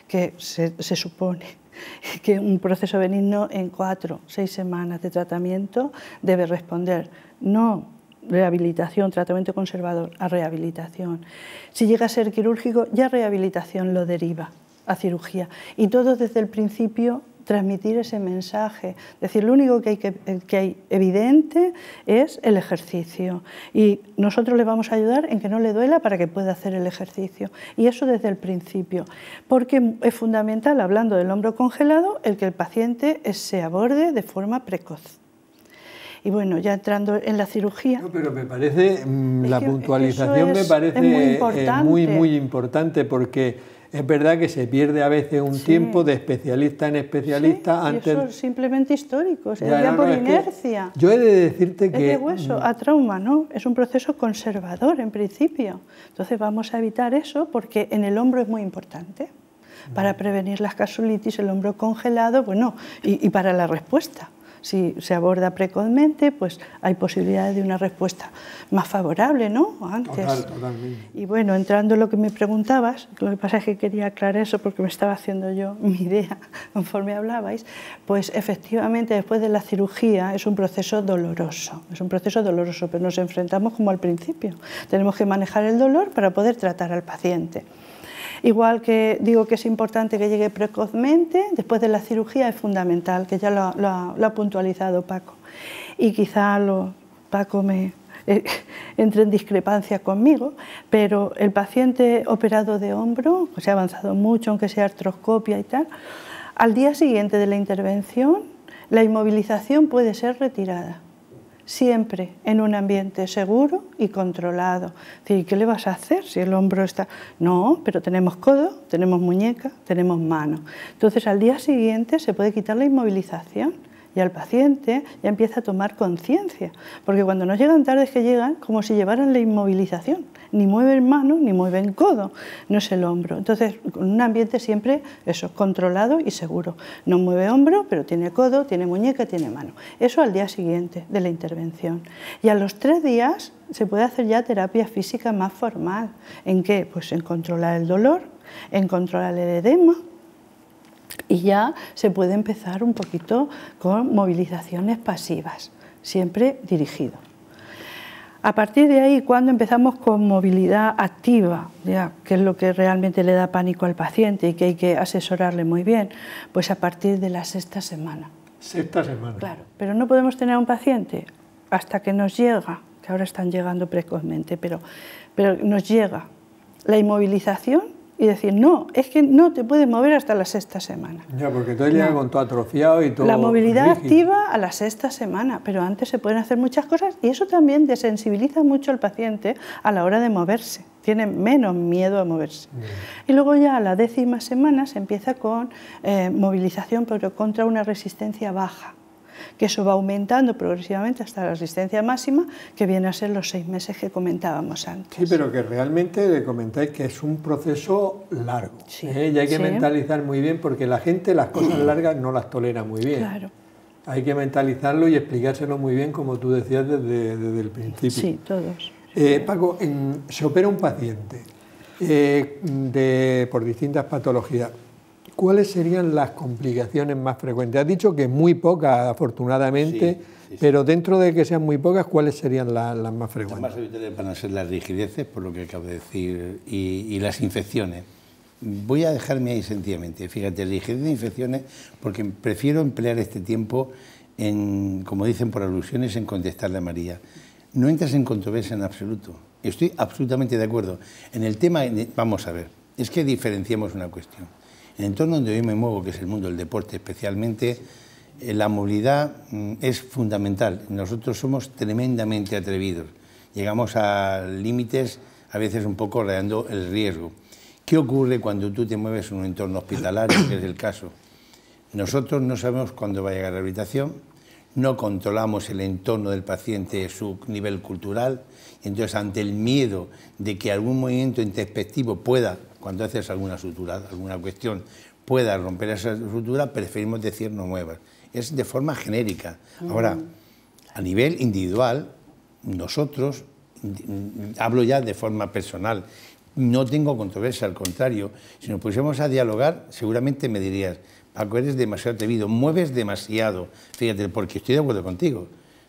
que se, supone que un proceso benigno en cuatro, seis semanas de tratamiento debe responder no rehabilitación, tratamiento conservador a rehabilitación. Si llega a ser quirúrgico, ya rehabilitación lo deriva a cirugía. Y todo desde el principio transmitir ese mensaje. Es decir, lo único que hay, que, hay evidente es el ejercicio y nosotros le vamos a ayudar en que no le duela para que pueda hacer el ejercicio y eso desde el principio, porque es fundamental, hablando del hombro congelado, el que el paciente se aborde de forma precoz. Y bueno, ya entrando en la cirugía. No, pero me parece, mm, la puntualización me parece eh, muy, muy, muy importante porque es verdad que se pierde a veces un tiempo de especialista en especialista sí, antes. simplemente históricos. por inercia. yo he de decirte que. Es hueso mm. a trauma, ¿no? Es un proceso conservador en principio. Entonces vamos a evitar eso porque en el hombro es muy importante. Para mm. prevenir las casulitis, el hombro congelado, bueno, y para la respuesta si se aborda precozmente, pues hay posibilidad de una respuesta más favorable, ¿no? Antes. Total, totalmente. Y bueno, entrando en lo que me preguntabas, lo que pasa es que quería aclarar eso porque me estaba haciendo yo mi idea conforme hablabais, pues efectivamente después de la cirugía es un proceso doloroso, es un proceso doloroso, pero nos enfrentamos como al principio. Tenemos que manejar el dolor para poder tratar al paciente. Igual que digo que es importante que llegue precozmente, después de la cirugía es fundamental, que ya lo, ha puntualizado Paco. Y quizá lo, Paco me, eh, entre en discrepancia conmigo, pero el paciente operado de hombro, que se ha avanzado mucho, aunque sea artroscopia y tal, al día siguiente de la intervención, la inmovilización puede ser retirada siempre en un ambiente seguro y controlado. ¿Y qué le vas a hacer si el hombro está...? No, pero tenemos codo, tenemos muñeca, tenemos mano. Entonces al día siguiente se puede quitar la inmovilización y al paciente ya empieza a tomar conciencia, porque cuando no llegan tarde es que llegan como si llevaran la inmovilización, ni mueven mano ni mueven codo, no es el hombro. Entonces, un ambiente siempre eso, controlado y seguro. No mueve hombro, pero tiene codo, tiene muñeca, tiene mano. Eso al día siguiente de la intervención. Y a los tres días se puede hacer ya terapia física más formal. ¿En qué? Pues en controlar el dolor, en controlar el edema, y ya se puede empezar un poquito con movilizaciones pasivas, siempre dirigido. A partir de ahí, cuando empezamos con movilidad activa, ya, que es lo que realmente le da pánico al paciente y que hay que asesorarle muy bien, pues a partir de la sexta semana. Sexta semana. Claro, pero no podemos tener a un paciente hasta que nos llega, que ahora están llegando precozmente, pero, pero nos llega la inmovilización y decir, no, es que no te puedes mover hasta la sexta semana. Ya, porque todo con tu atrofiado y todo. La movilidad activa a la sexta semana, pero antes se pueden hacer muchas cosas y eso también desensibiliza mucho al paciente a la hora de moverse. Tiene menos miedo a moverse. Y luego ya a la décima semana se empieza con eh, movilización, pero contra una resistencia baja que eso va aumentando progresivamente hasta la resistencia máxima, que viene a ser los seis meses que comentábamos antes. Sí, pero que realmente le comentáis que es un proceso largo. Sí, ¿eh? Y hay que mentalizar muy bien porque la gente las cosas largas no las tolera muy bien. Claro. Hay que mentalizarlo y explicárselo muy bien, como tú decías desde, el principio. Sí, todos. Eh, Paco, se opera un paciente eh, por distintas patologías. ¿cuáles serían las complicaciones más frecuentes? Has dicho que muy pocas, afortunadamente, pero dentro de que sean muy pocas, ¿cuáles serían las, más frecuentes? Las más habituales van a ser las rigideces, por lo que acabo de decir, y, las infecciones. Voy a dejarme ahí sencillamente. Fíjate, rigidez e infecciones, porque prefiero emplear este tiempo en, como dicen por alusiones, en contestarle a María. No entras en controversia en absoluto. Estoy absolutamente de acuerdo. En el tema, vamos a ver, es que diferenciamos una cuestión el entorno donde hoy me muevo, que es el mundo del deporte especialmente, eh, la movilidad mm, es fundamental. Nosotros somos tremendamente atrevidos. Llegamos a límites a veces un poco rodeando el riesgo. ¿Qué ocurre cuando tú te mueves en un entorno hospitalario, que es el caso? Nosotros no sabemos cuándo va a llegar la habitación. no controlamos el entorno del paciente, su nivel cultural, entonces ante el miedo de que algún movimiento introspectivo pueda cuando haces alguna sutura, alguna cuestión, puedas romper esa sutura, preferimos decir no muevas. Es de forma genérica. Ahora, a nivel individual, nosotros, mm, hablo ya de forma personal, no tengo controversia, al contrario, si nos pusiéramos a dialogar, seguramente me dirías, Paco, eres demasiado atrevido, mueves demasiado, fíjate, porque estoy de acuerdo contigo.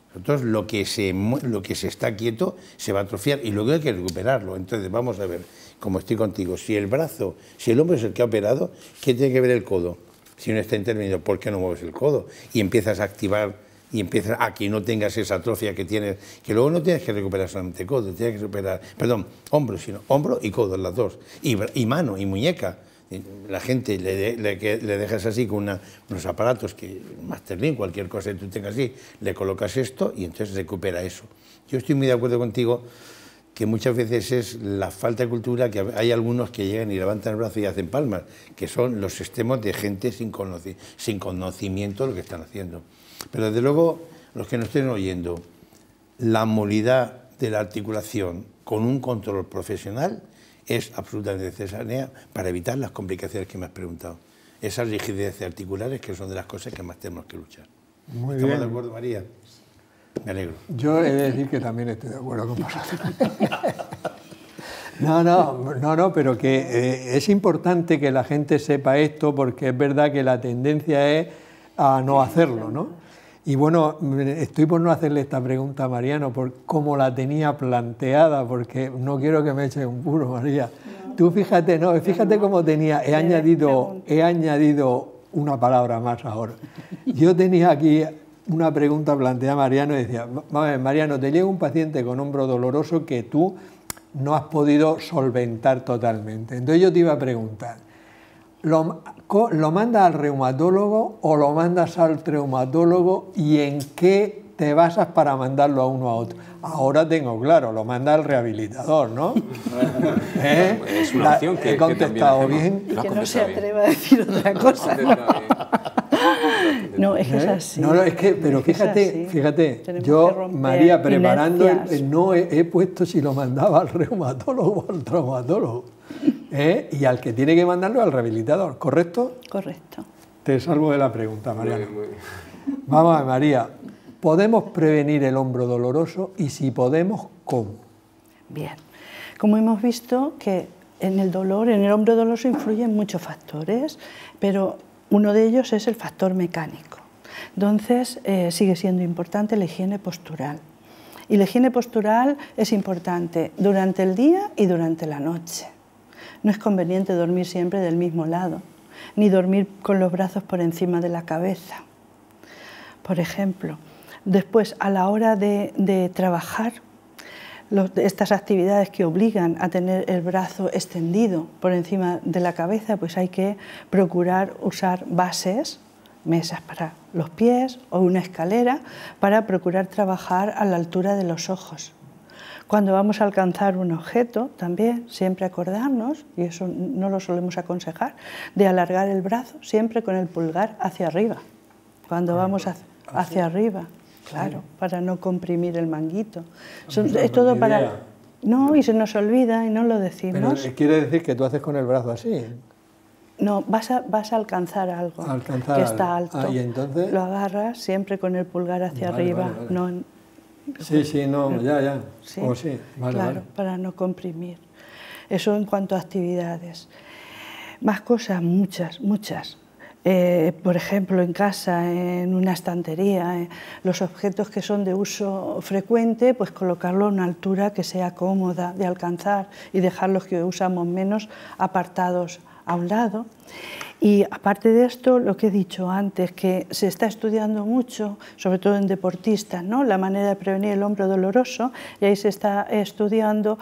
Nosotros lo que, se, lo que se está quieto se va a atrofiar y luego hay que recuperarlo. Entonces, vamos a ver, como estoy contigo, si el brazo, si el hombro es el que ha operado, ¿qué tiene que ver el codo? Si no está intervenido, ¿por qué no mueves el codo? Y empiezas a activar y empiezas a que no tengas esa atrofia que tienes, que luego no tienes que recuperar solamente codo, tienes que recuperar, perdón, hombro, sino hombro y codo, las dos, y, mano y muñeca. La gente le, dejas así con unos aparatos, que Masterlink, cualquier cosa que tú tengas así, le colocas esto y entonces recupera eso. Yo estoy muy de acuerdo contigo que muchas veces es la falta de cultura, que hay algunos que llegan y levantan el brazo y hacen palmas, que son los extremos de gente sin, conocimiento de lo que están haciendo. Pero desde luego, los que nos estén oyendo, la molidad de la articulación con un control profesional es absolutamente necesaria para evitar las complicaciones que me has preguntado. Esas rigideces articulares que son de las cosas que más tenemos que luchar. Muy ¿Estamos de acuerdo, María? Me alegro. Yo he de decir que también estoy de acuerdo con vosotros. No, no, no, no, pero que eh, es importante que la gente sepa esto porque es verdad que la tendencia es a no hacerlo, ¿no? Y bueno, estoy por no hacerle esta pregunta a Mariano, por cómo la tenía planteada, porque no quiero que me eche un puro, María. Tú fíjate, no, fíjate cómo tenía, he añadido, he añadido una palabra más ahora. Yo tenía aquí una pregunta planteada Mariano y decía, Mariano, te llega un paciente con hombro doloroso que tú no has podido solventar totalmente. Entonces yo te iba a preguntar, ¿lo, lo mandas al reumatólogo o lo mandas al traumatólogo y en qué te basas para mandarlo a uno a otro? Ahora tengo claro, lo manda al rehabilitador, ¿no? ¿Eh? Es una opción que he contestado bien. Y que no se atreva a decir otra cosa. No, es que es ¿Eh? así. No, no es que, pero fíjate, fíjate, yo, María, preparando, eh, no he, puesto si lo mandaba al reumatólogo o al traumatólogo. ¿eh? Y al que tiene que mandarlo al rehabilitador, ¿correcto? Correcto. Te salvo de la pregunta, María. Vamos María. ¿Podemos prevenir el hombro doloroso y si podemos, cómo? Bien. Como hemos visto que en el dolor, en el hombro doloroso influyen muchos factores, pero uno de ellos es el factor mecánico. Entonces, eh, sigue siendo importante la higiene postural. Y la higiene postural es importante durante el día y durante la noche. No es conveniente dormir siempre del mismo lado, ni dormir con los brazos por encima de la cabeza. Por ejemplo, después a la hora de trabajar, estas actividades que obligan a tener el brazo extendido por encima de la cabeza, pues hay que procurar usar bases, mesas para los pies o una escalera para procurar trabajar a la altura de los ojos. Cuando vamos a alcanzar un objeto, también siempre acordarnos, y eso no lo solemos aconsejar, de alargar el brazo siempre con el pulgar hacia arriba. Cuando vamos hacia arriba, Claro, para no comprimir el manguito. es todo para... No, y se nos olvida y no lo decimos. Pero eh, quiere decir que tú haces con el brazo así. No, vas a, vas a alcanzar algo que está alto. Ah, ¿y entonces? Lo agarras siempre con el pulgar hacia arriba. sí, sí, no, ya, ya. Sí, oh, sí. claro, para no comprimir. Eso en cuanto a actividades. Más cosas, muchas, muchas. Eh, por ejemplo, en casa, en una estantería, eh, los objetos que son de uso frecuente, pues colocarlo a una altura que sea cómoda de alcanzar y dejar los que usamos menos apartados a un lado. Y aparte de esto, lo que he dicho antes, que se está estudiando mucho, sobre todo en deportistas, la manera de prevenir el hombro doloroso, y ahí se está estudiando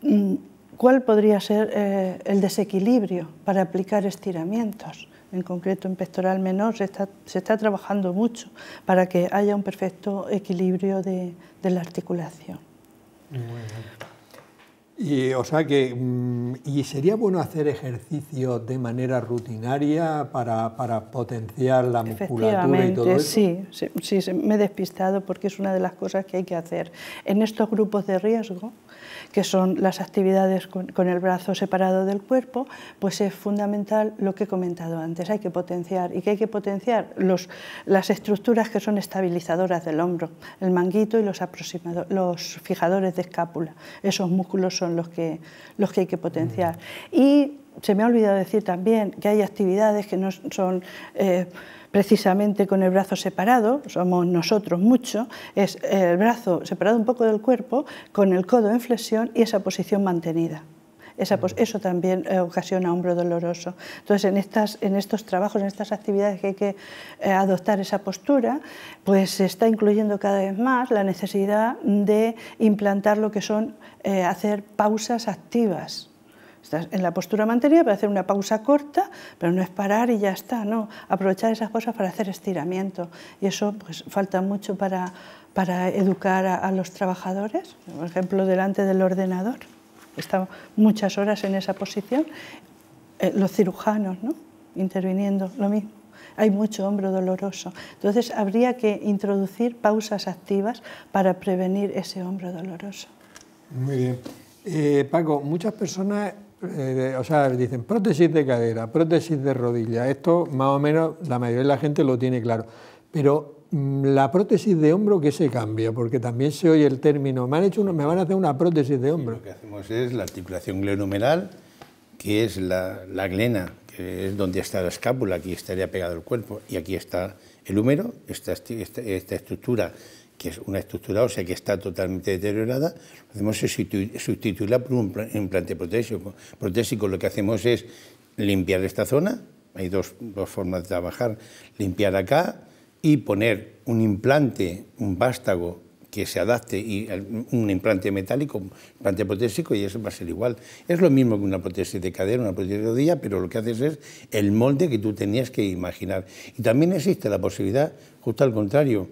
mm, cuál podría ser eh, el desequilibrio para aplicar estiramientos en concreto en pectoral menor, se está, trabajando mucho para que haya un perfecto equilibrio de, la articulación. Y, o sea que, mm, ¿y sería bueno hacer ejercicio de manera rutinaria para, para potenciar la musculatura y todo eso? Sí, sí, me he despistado porque es una de las cosas que hay que hacer. En estos grupos de riesgo, que son las actividades con, el brazo separado del cuerpo, pues es fundamental lo que he comentado antes, hay que potenciar. ¿Y que hay que potenciar? Los, las estructuras que son estabilizadoras del hombro, el manguito y los, los fijadores de escápula, esos músculos son los que, los que hay que potenciar. Y se me ha olvidado decir también que hay actividades que no son eh, precisamente con el brazo separado, somos nosotros mucho, es el brazo separado un poco del cuerpo, con el codo en flexión y esa posición mantenida. Pues, eso también eh, ocasiona hombro doloroso. Entonces, en, estos trabajos, en estas actividades que hay que eh, adoptar esa postura, pues se está incluyendo cada vez más la necesidad de implantar lo que son eh, hacer pausas activas. Estás en la postura mantenida para hacer una pausa corta, pero no es parar y ya está, no. Aprovechar esas cosas para hacer estiramiento. Y eso pues, falta mucho para, educar a los trabajadores, por ejemplo, delante del ordenador estamos muchas horas en esa posición, eh, los cirujanos ¿no? interviniendo, lo mismo. Hay mucho hombro doloroso. Entonces habría que introducir pausas activas para prevenir ese hombro doloroso. Muy bien. Eh, Paco, muchas personas eh, o sea, dicen prótesis de cadera, prótesis de rodilla. Esto más o menos la mayoría de la gente lo tiene claro. Pero Mm, la prótesis de hombro que se cambia, porque también se oye el término, me, han van a hacer una prótesis de hombro. lo que hacemos es la articulación glenohumeral, que es la, glena, que es donde está la escápula, aquí estaría pegado el cuerpo, y aquí está el húmero, esta, estructura, que es una estructura o sea que está totalmente deteriorada, lo hacemos es sustituirla por un implante protésico. protésico. Lo que hacemos es limpiar esta zona, hay dos formas de trabajar, limpiar acá, y poner un implante, un vástago que se adapte, y un implante metálico, un implante protésico, y eso va a ser igual. Es lo mismo que una prótesis de cadera, una prótesis de rodilla, pero lo que haces es el molde que tú tenías que imaginar. Y también existe la posibilidad, justo al contrario,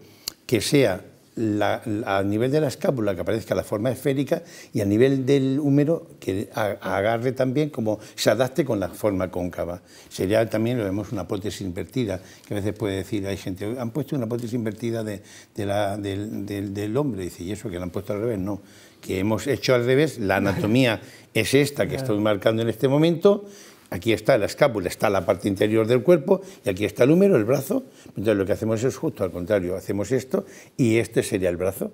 que sea la, a nivel de la escápula que aparezca la forma esférica y a nivel del húmero que agarre también como se adapte con la forma cóncava. Sería también, lo vemos, una hipótesis invertida, que a veces puede decir, hay gente, han puesto una prótesis invertida de, del, del, hombre, dice, y eso que la han puesto al revés, no, que hemos hecho al revés, la anatomía es esta que estoy marcando en este momento Aquí está la escápula, está la parte interior del cuerpo y aquí está el húmero, el brazo. Entonces lo que hacemos es justo al contrario, hacemos esto y este sería el brazo.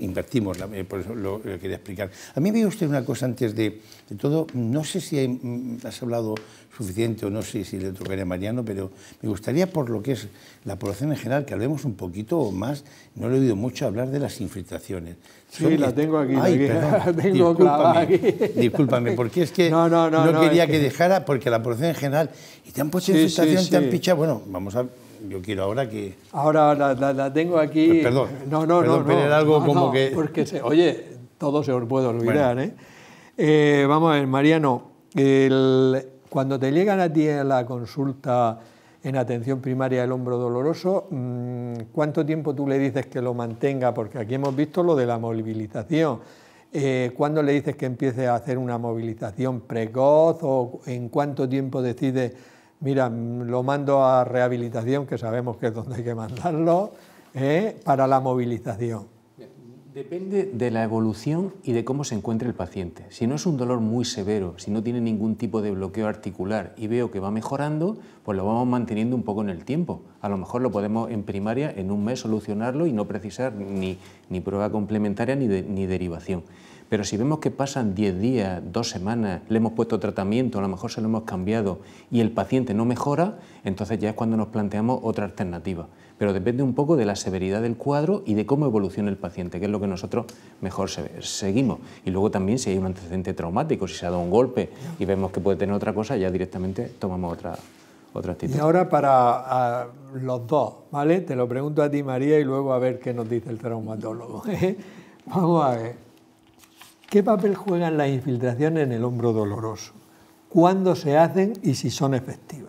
Invertimos, eh, por eso lo, quería explicar. A mí me gusta usted una cosa antes de, todo, no sé si mm, has hablado suficiente o no sé si le tocaré a Mariano, pero me gustaría por lo que es la población en general que hablemos un poquito más, no le he oído mucho hablar de las infiltraciones. Sí, la tengo aquí. Disculpame, la tengo discúlpame, porque es que no, quería que... dejara, porque la población en general. Y te han puesto sí, infestación, te han pichado. Bueno, vamos a. Yo quiero ahora que. Ahora la, la, tengo aquí. Eh, perdón. No, no, perdón, no. Pero algo como que. Porque se, oye, todo se os puede olvidar, ¿eh? ¿eh? Vamos a ver, Mariano, cuando te llegan a ti a la consulta en atención primaria del hombro doloroso, mm, ¿cuánto tiempo tú le dices que lo mantenga? Porque aquí hemos visto lo de la movilización. Eh, ¿Cuándo le dices que empiece a hacer una movilización precoz o en cuánto tiempo decides, mira, mm, lo mando a rehabilitación, que sabemos que es donde hay que mandarlo, eh, para la movilización? Depende de la evolución y de cómo se encuentre el paciente. Si no es un dolor muy severo, si no tiene ningún tipo de bloqueo articular y veo que va mejorando, pues lo vamos manteniendo un poco en el tiempo. A lo mejor lo podemos en primaria en un mes solucionarlo y no precisar ni, prueba complementaria ni, ni derivación. Pero si vemos que pasan 10 días, 2 semanas, le hemos puesto tratamiento, a lo mejor se lo hemos cambiado y el paciente no mejora, entonces ya es cuando nos planteamos otra alternativa pero depende un poco de la severidad del cuadro y de cómo evoluciona el paciente, que es lo que nosotros mejor seguimos. Y luego también si hay un antecedente traumático, si se ha dado un golpe y vemos que puede tener otra cosa, ya directamente tomamos otra, otra actitud. Y ahora para los dos, ¿vale? Te lo pregunto a ti, María, y luego a ver qué nos dice el traumatólogo. ¿eh? Vamos a ver. ¿Qué papel juegan las infiltraciones en el hombro doloroso? ¿Cuándo se hacen y si son efectivas?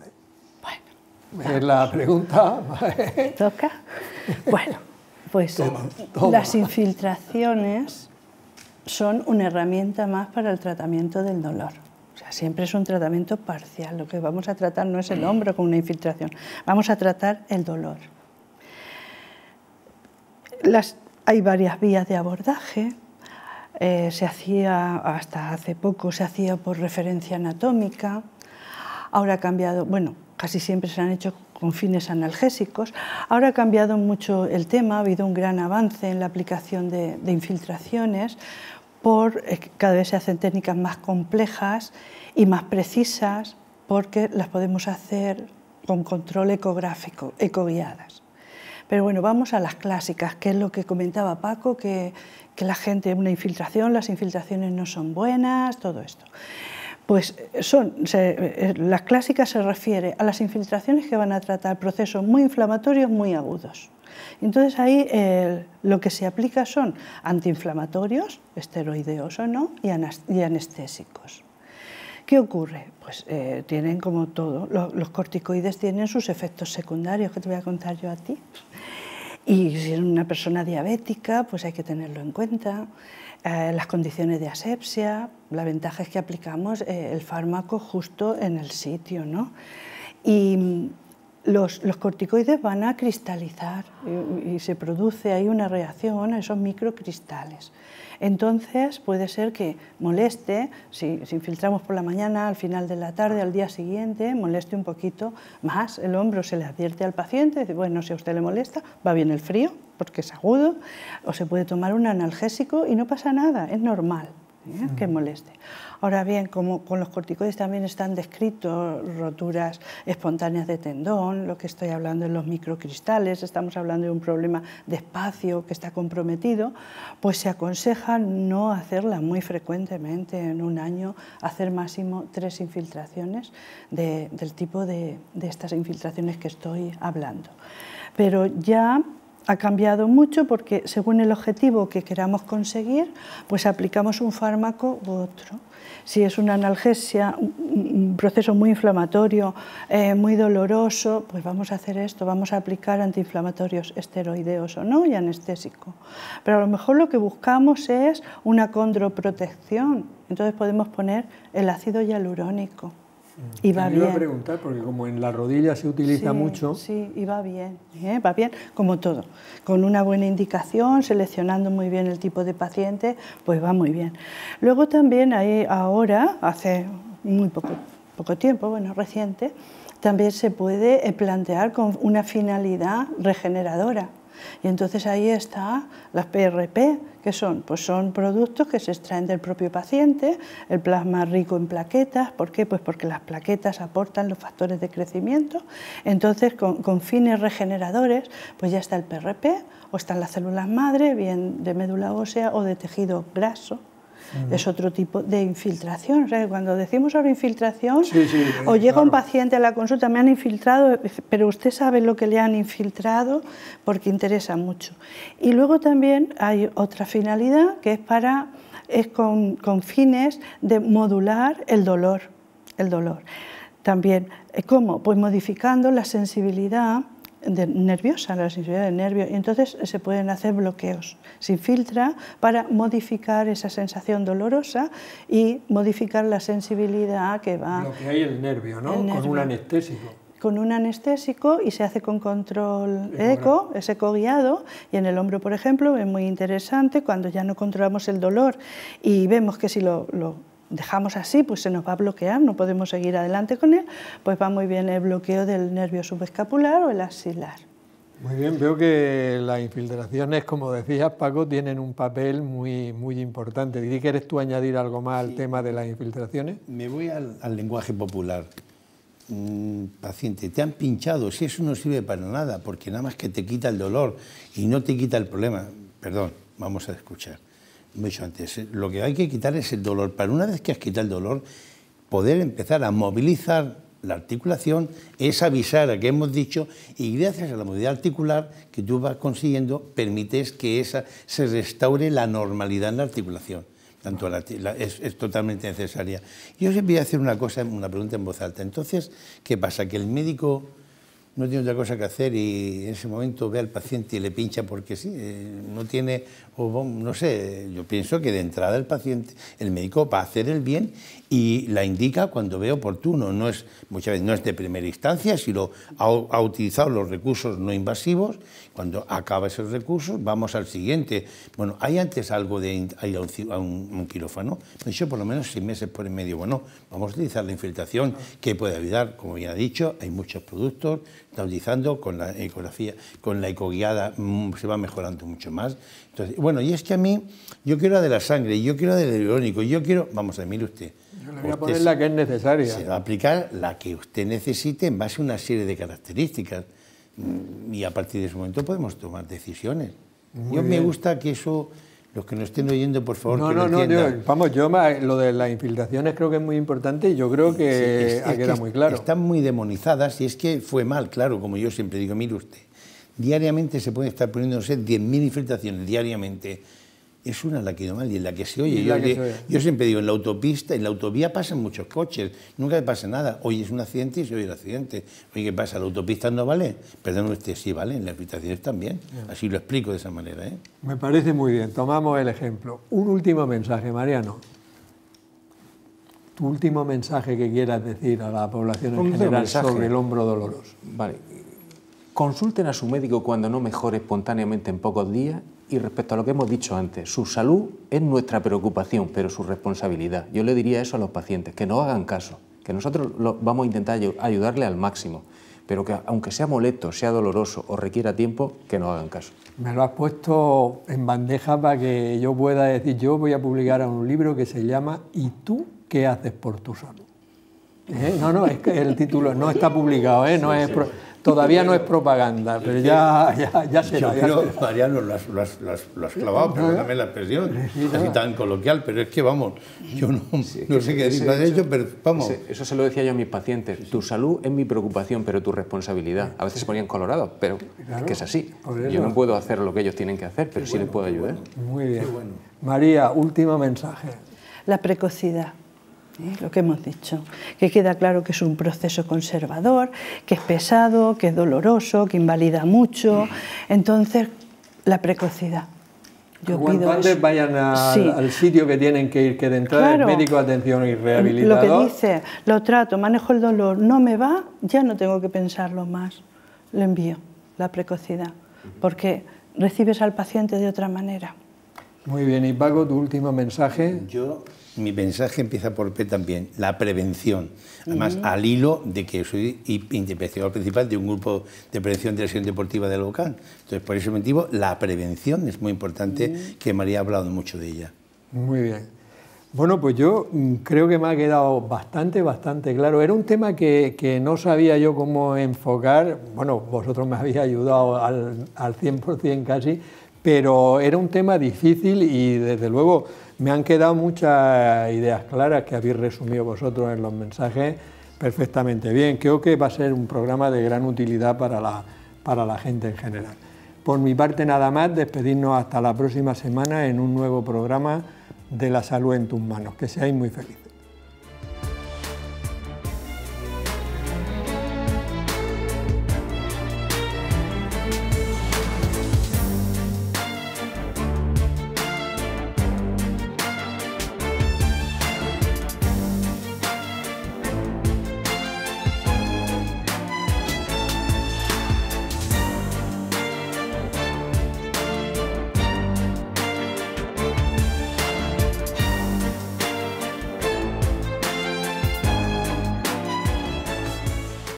Es la pregunta. ¿Toca? Bueno, pues las infiltraciones son una herramienta más para el tratamiento del dolor. O sea, siempre es un tratamiento parcial. Lo que vamos a tratar no es el hombro con una infiltración, vamos a tratar el dolor. Las, hay varias vías de abordaje. Eh, se hacía, hasta hace poco, se hacía por referencia anatómica. Ahora ha cambiado, bueno, casi siempre se han hecho con fines analgésicos. Ahora ha cambiado mucho el tema, ha habido un gran avance en la aplicación de, infiltraciones, por, cada vez se hacen técnicas más complejas y más precisas porque las podemos hacer con control ecográfico, ecoguiadas. Pero bueno, vamos a las clásicas, que es lo que comentaba Paco, que, que la gente, una infiltración, las infiltraciones no son buenas, todo esto. Pues son, eh, las clásicas se refiere a las infiltraciones que van a tratar procesos muy inflamatorios, muy agudos. Entonces ahí eh, lo que se aplica son antiinflamatorios, esteroideos o no, y, anestésicos. ¿Qué ocurre? Pues eh, tienen como todo, los, los corticoides tienen sus efectos secundarios que te voy a contar yo a ti. Y si es una persona diabética, pues hay que tenerlo en cuenta. Eh, las condiciones de asepsia, la ventaja es que aplicamos eh, el fármaco justo en el sitio, ¿no? los, corticoides van a cristalizar y, se produce ahí una reacción a esos microcristales. Entonces puede ser que moleste, si, infiltramos por la mañana, al final de la tarde, al día siguiente, moleste un poquito más el hombro, se le advierte al paciente, bueno, si a usted le molesta, va bien el frío, porque es agudo, o se puede tomar un analgésico y no pasa nada, es normal. ¿eh? que mm. moleste. Ahora bien, como con los corticoides también están descritos roturas espontáneas de tendón, lo que estoy hablando en los microcristales, estamos hablando de un problema de espacio que está comprometido, pues se aconseja no hacerla muy frecuentemente en un año, hacer máximo tres infiltraciones del tipo de, de estas infiltraciones que estoy hablando. Pero ya ha cambiado mucho porque según el objetivo que queramos conseguir, pues aplicamos un fármaco u otro. Si es una analgesia, un proceso muy inflamatorio, eh, muy doloroso, pues vamos a hacer esto, vamos a aplicar antiinflamatorios esteroideos o no y anestésico. Pero a lo mejor lo que buscamos es una condroprotección, entonces podemos poner el ácido hialurónico va bien. a preguntar, porque como en la rodilla se utiliza mucho... Sí, y va bien, ¿eh? va bien, como todo. Con una buena indicación, seleccionando muy bien el tipo de paciente, pues va muy bien. Luego también hay ahora, hace muy poco, poco tiempo, bueno, reciente, también se puede eh, plantear con una finalidad regeneradora. Y entonces ahí está las PRP, que son? Pues son productos que se extraen del propio paciente, el plasma rico en plaquetas, ¿por qué? Pues porque las plaquetas aportan los factores de crecimiento, entonces con, con fines regeneradores, pues ya está el PRP o están las células madre, bien de médula ósea o de tejido graso. Es otro tipo de infiltración. Cuando decimos sobre infiltración, eh, o llega un paciente a la consulta, me han infiltrado, pero usted sabe lo que le han infiltrado porque interesa mucho. Y luego también hay otra finalidad que es para es con, fines de modular el dolor, el dolor. También, eh, ¿cómo? Pues modificando la sensibilidad nerviosa, la sensibilidad del nervio, y entonces se pueden hacer bloqueos. sin filtra para modificar esa sensación dolorosa y modificar la sensibilidad que va... Lo que hay el nervio, ¿no? Con un anestésico con un anestésico y se hace con control eco, es eco guiado, y en el hombro, por ejemplo, es muy interesante cuando ya no controlamos el dolor y vemos que si lo dejamos así, pues se nos va a bloquear, no podemos seguir adelante con él, pues va muy bien el bloqueo del nervio subescapular o el axilar. Muy bien, veo que las infiltraciones, como decías Paco, tienen un papel muy, muy importante. quieres tú añadir algo más al tema de las infiltraciones? Me voy al, lenguaje popular. Mm, paciente, te han pinchado, si eso no sirve para nada, porque nada más que te quita el dolor y no te quita el problema. Perdón, vamos a escuchar mucho antes. Lo que hay que quitar es el dolor. Para una vez que has quitado el dolor, poder empezar a movilizar la articulación, esa a que hemos dicho, y gracias a la movilidad articular que tú vas consiguiendo, permites que esa, se restaure la normalidad en la articulación. Tanto la, es, totalmente necesaria. Yo os voy a hacer una cosa, una pregunta en voz alta. Entonces, ¿qué pasa? Que el médico no tiene otra cosa que hacer y en ese momento ve al paciente y le pincha porque sí, eh, no tiene, no sé, yo pienso que de entrada el paciente, el médico va a hacer el bien y la indica cuando ve oportuno. No es, muchas veces no es de primera instancia, sino ha, utilizado los recursos no invasivos. Cuando acaba esos recursos, vamos al siguiente. Bueno, hay antes algo de hay a un, quirófano. Me por lo menos seis meses por en medio. Bueno, vamos a utilizar la infiltración que puede ayudar, como bien ha dicho, hay muchos productos. Está utilizando con la ecografía, con la ecoguiada mm, se va mejorando mucho más. Entonces, bueno, y es que a mí, yo quiero la de la sangre, yo quiero la del irónico, yo quiero, vamos a ver, mire usted, la que es necesaria. Se va a aplicar la que usted necesite en base a una serie de características. Mm, y a partir de ese momento podemos tomar decisiones. yo me gusta que eso, los que nos estén oyendo, por favor, no, que no, No, vamos, yo lo de las infiltraciones creo que es muy importante y yo creo que muy claro. Están muy demonizadas y es que fue mal, claro, como yo siempre digo, mire usted, diariamente se pueden estar poniéndose 10.000 infiltraciones, diariamente es una y en la que se oye. Yo, que se oye. yo, siempre digo, en la autopista, en la autovía pasan muchos coches, nunca pasa nada. Hoy es un accidente y se oye el accidente. Oye, ¿qué pasa? ¿La autopista no vale? Perdón, usted sí vale, en la habitaciones también. Así lo explico de esa manera. ¿eh? Me parece muy bien, tomamos el ejemplo. Un último mensaje, Mariano. Tu último mensaje que quieras decir a la población en general sobre el hombro doloroso. Vale. Consulten a su médico cuando no mejore espontáneamente en pocos días y respecto a lo que hemos dicho antes, su salud es nuestra preocupación, pero su responsabilidad. Yo le diría eso a los pacientes, que no hagan caso, que nosotros vamos a intentar ayudarle al máximo, pero que aunque sea molesto, sea doloroso o requiera tiempo, que no hagan caso. Me lo has puesto en bandeja para que yo pueda decir, yo voy a publicar un libro que se llama ¿Y tú qué haces por tu salud? ¿Eh? No, no, es que el título no está publicado, ¿eh? no es... Todavía no es propaganda, pero ya, ya, ya Yo Mariano, lo has, clavado, pero dame la expresión, así tan coloquial, pero es que vamos, yo no, sé qué decir pero vamos. Eso se lo decía yo a mis pacientes, tu salud es mi preocupación, pero tu responsabilidad. A veces se ponían colorados, pero que es así. Yo no puedo hacer lo que ellos tienen que hacer, pero sí les puedo ayudar. Muy bien. María, último mensaje. La precocidad. ¿eh? lo que hemos dicho, que queda claro que es un proceso conservador, que es pesado, que es doloroso, que invalida mucho. Mm. Entonces, la precocidad. Yo antes vayan al sitio que tienen que ir, que de entrada el médico, atención y rehabilitador. Lo que dice, lo trato, manejo el dolor, no me va, ya no tengo que pensarlo más. le envío, la precocidad, porque recibes al paciente de otra manera. Muy bien, y Paco, tu último mensaje. Yo mi mensaje empieza por P también, la prevención. Además, al hilo de que soy investigador principal de un grupo de prevención de lesión deportiva del Local. Entonces, por ese motivo, la prevención es muy importante, que María ha hablado mucho de ella. Muy bien. Bueno, pues yo mm, creo que me ha quedado bastante, bastante claro. Era un tema que, no sabía yo cómo enfocar. Bueno, vosotros me habéis ayudado al, al 100% casi, pero era un tema difícil y desde luego me han quedado muchas ideas claras que habéis resumido vosotros en los mensajes perfectamente bien. Creo que va a ser un programa de gran utilidad para la, para la gente en general. Por mi parte nada más, despedirnos hasta la próxima semana en un nuevo programa de la salud en tus manos. Que seáis muy felices.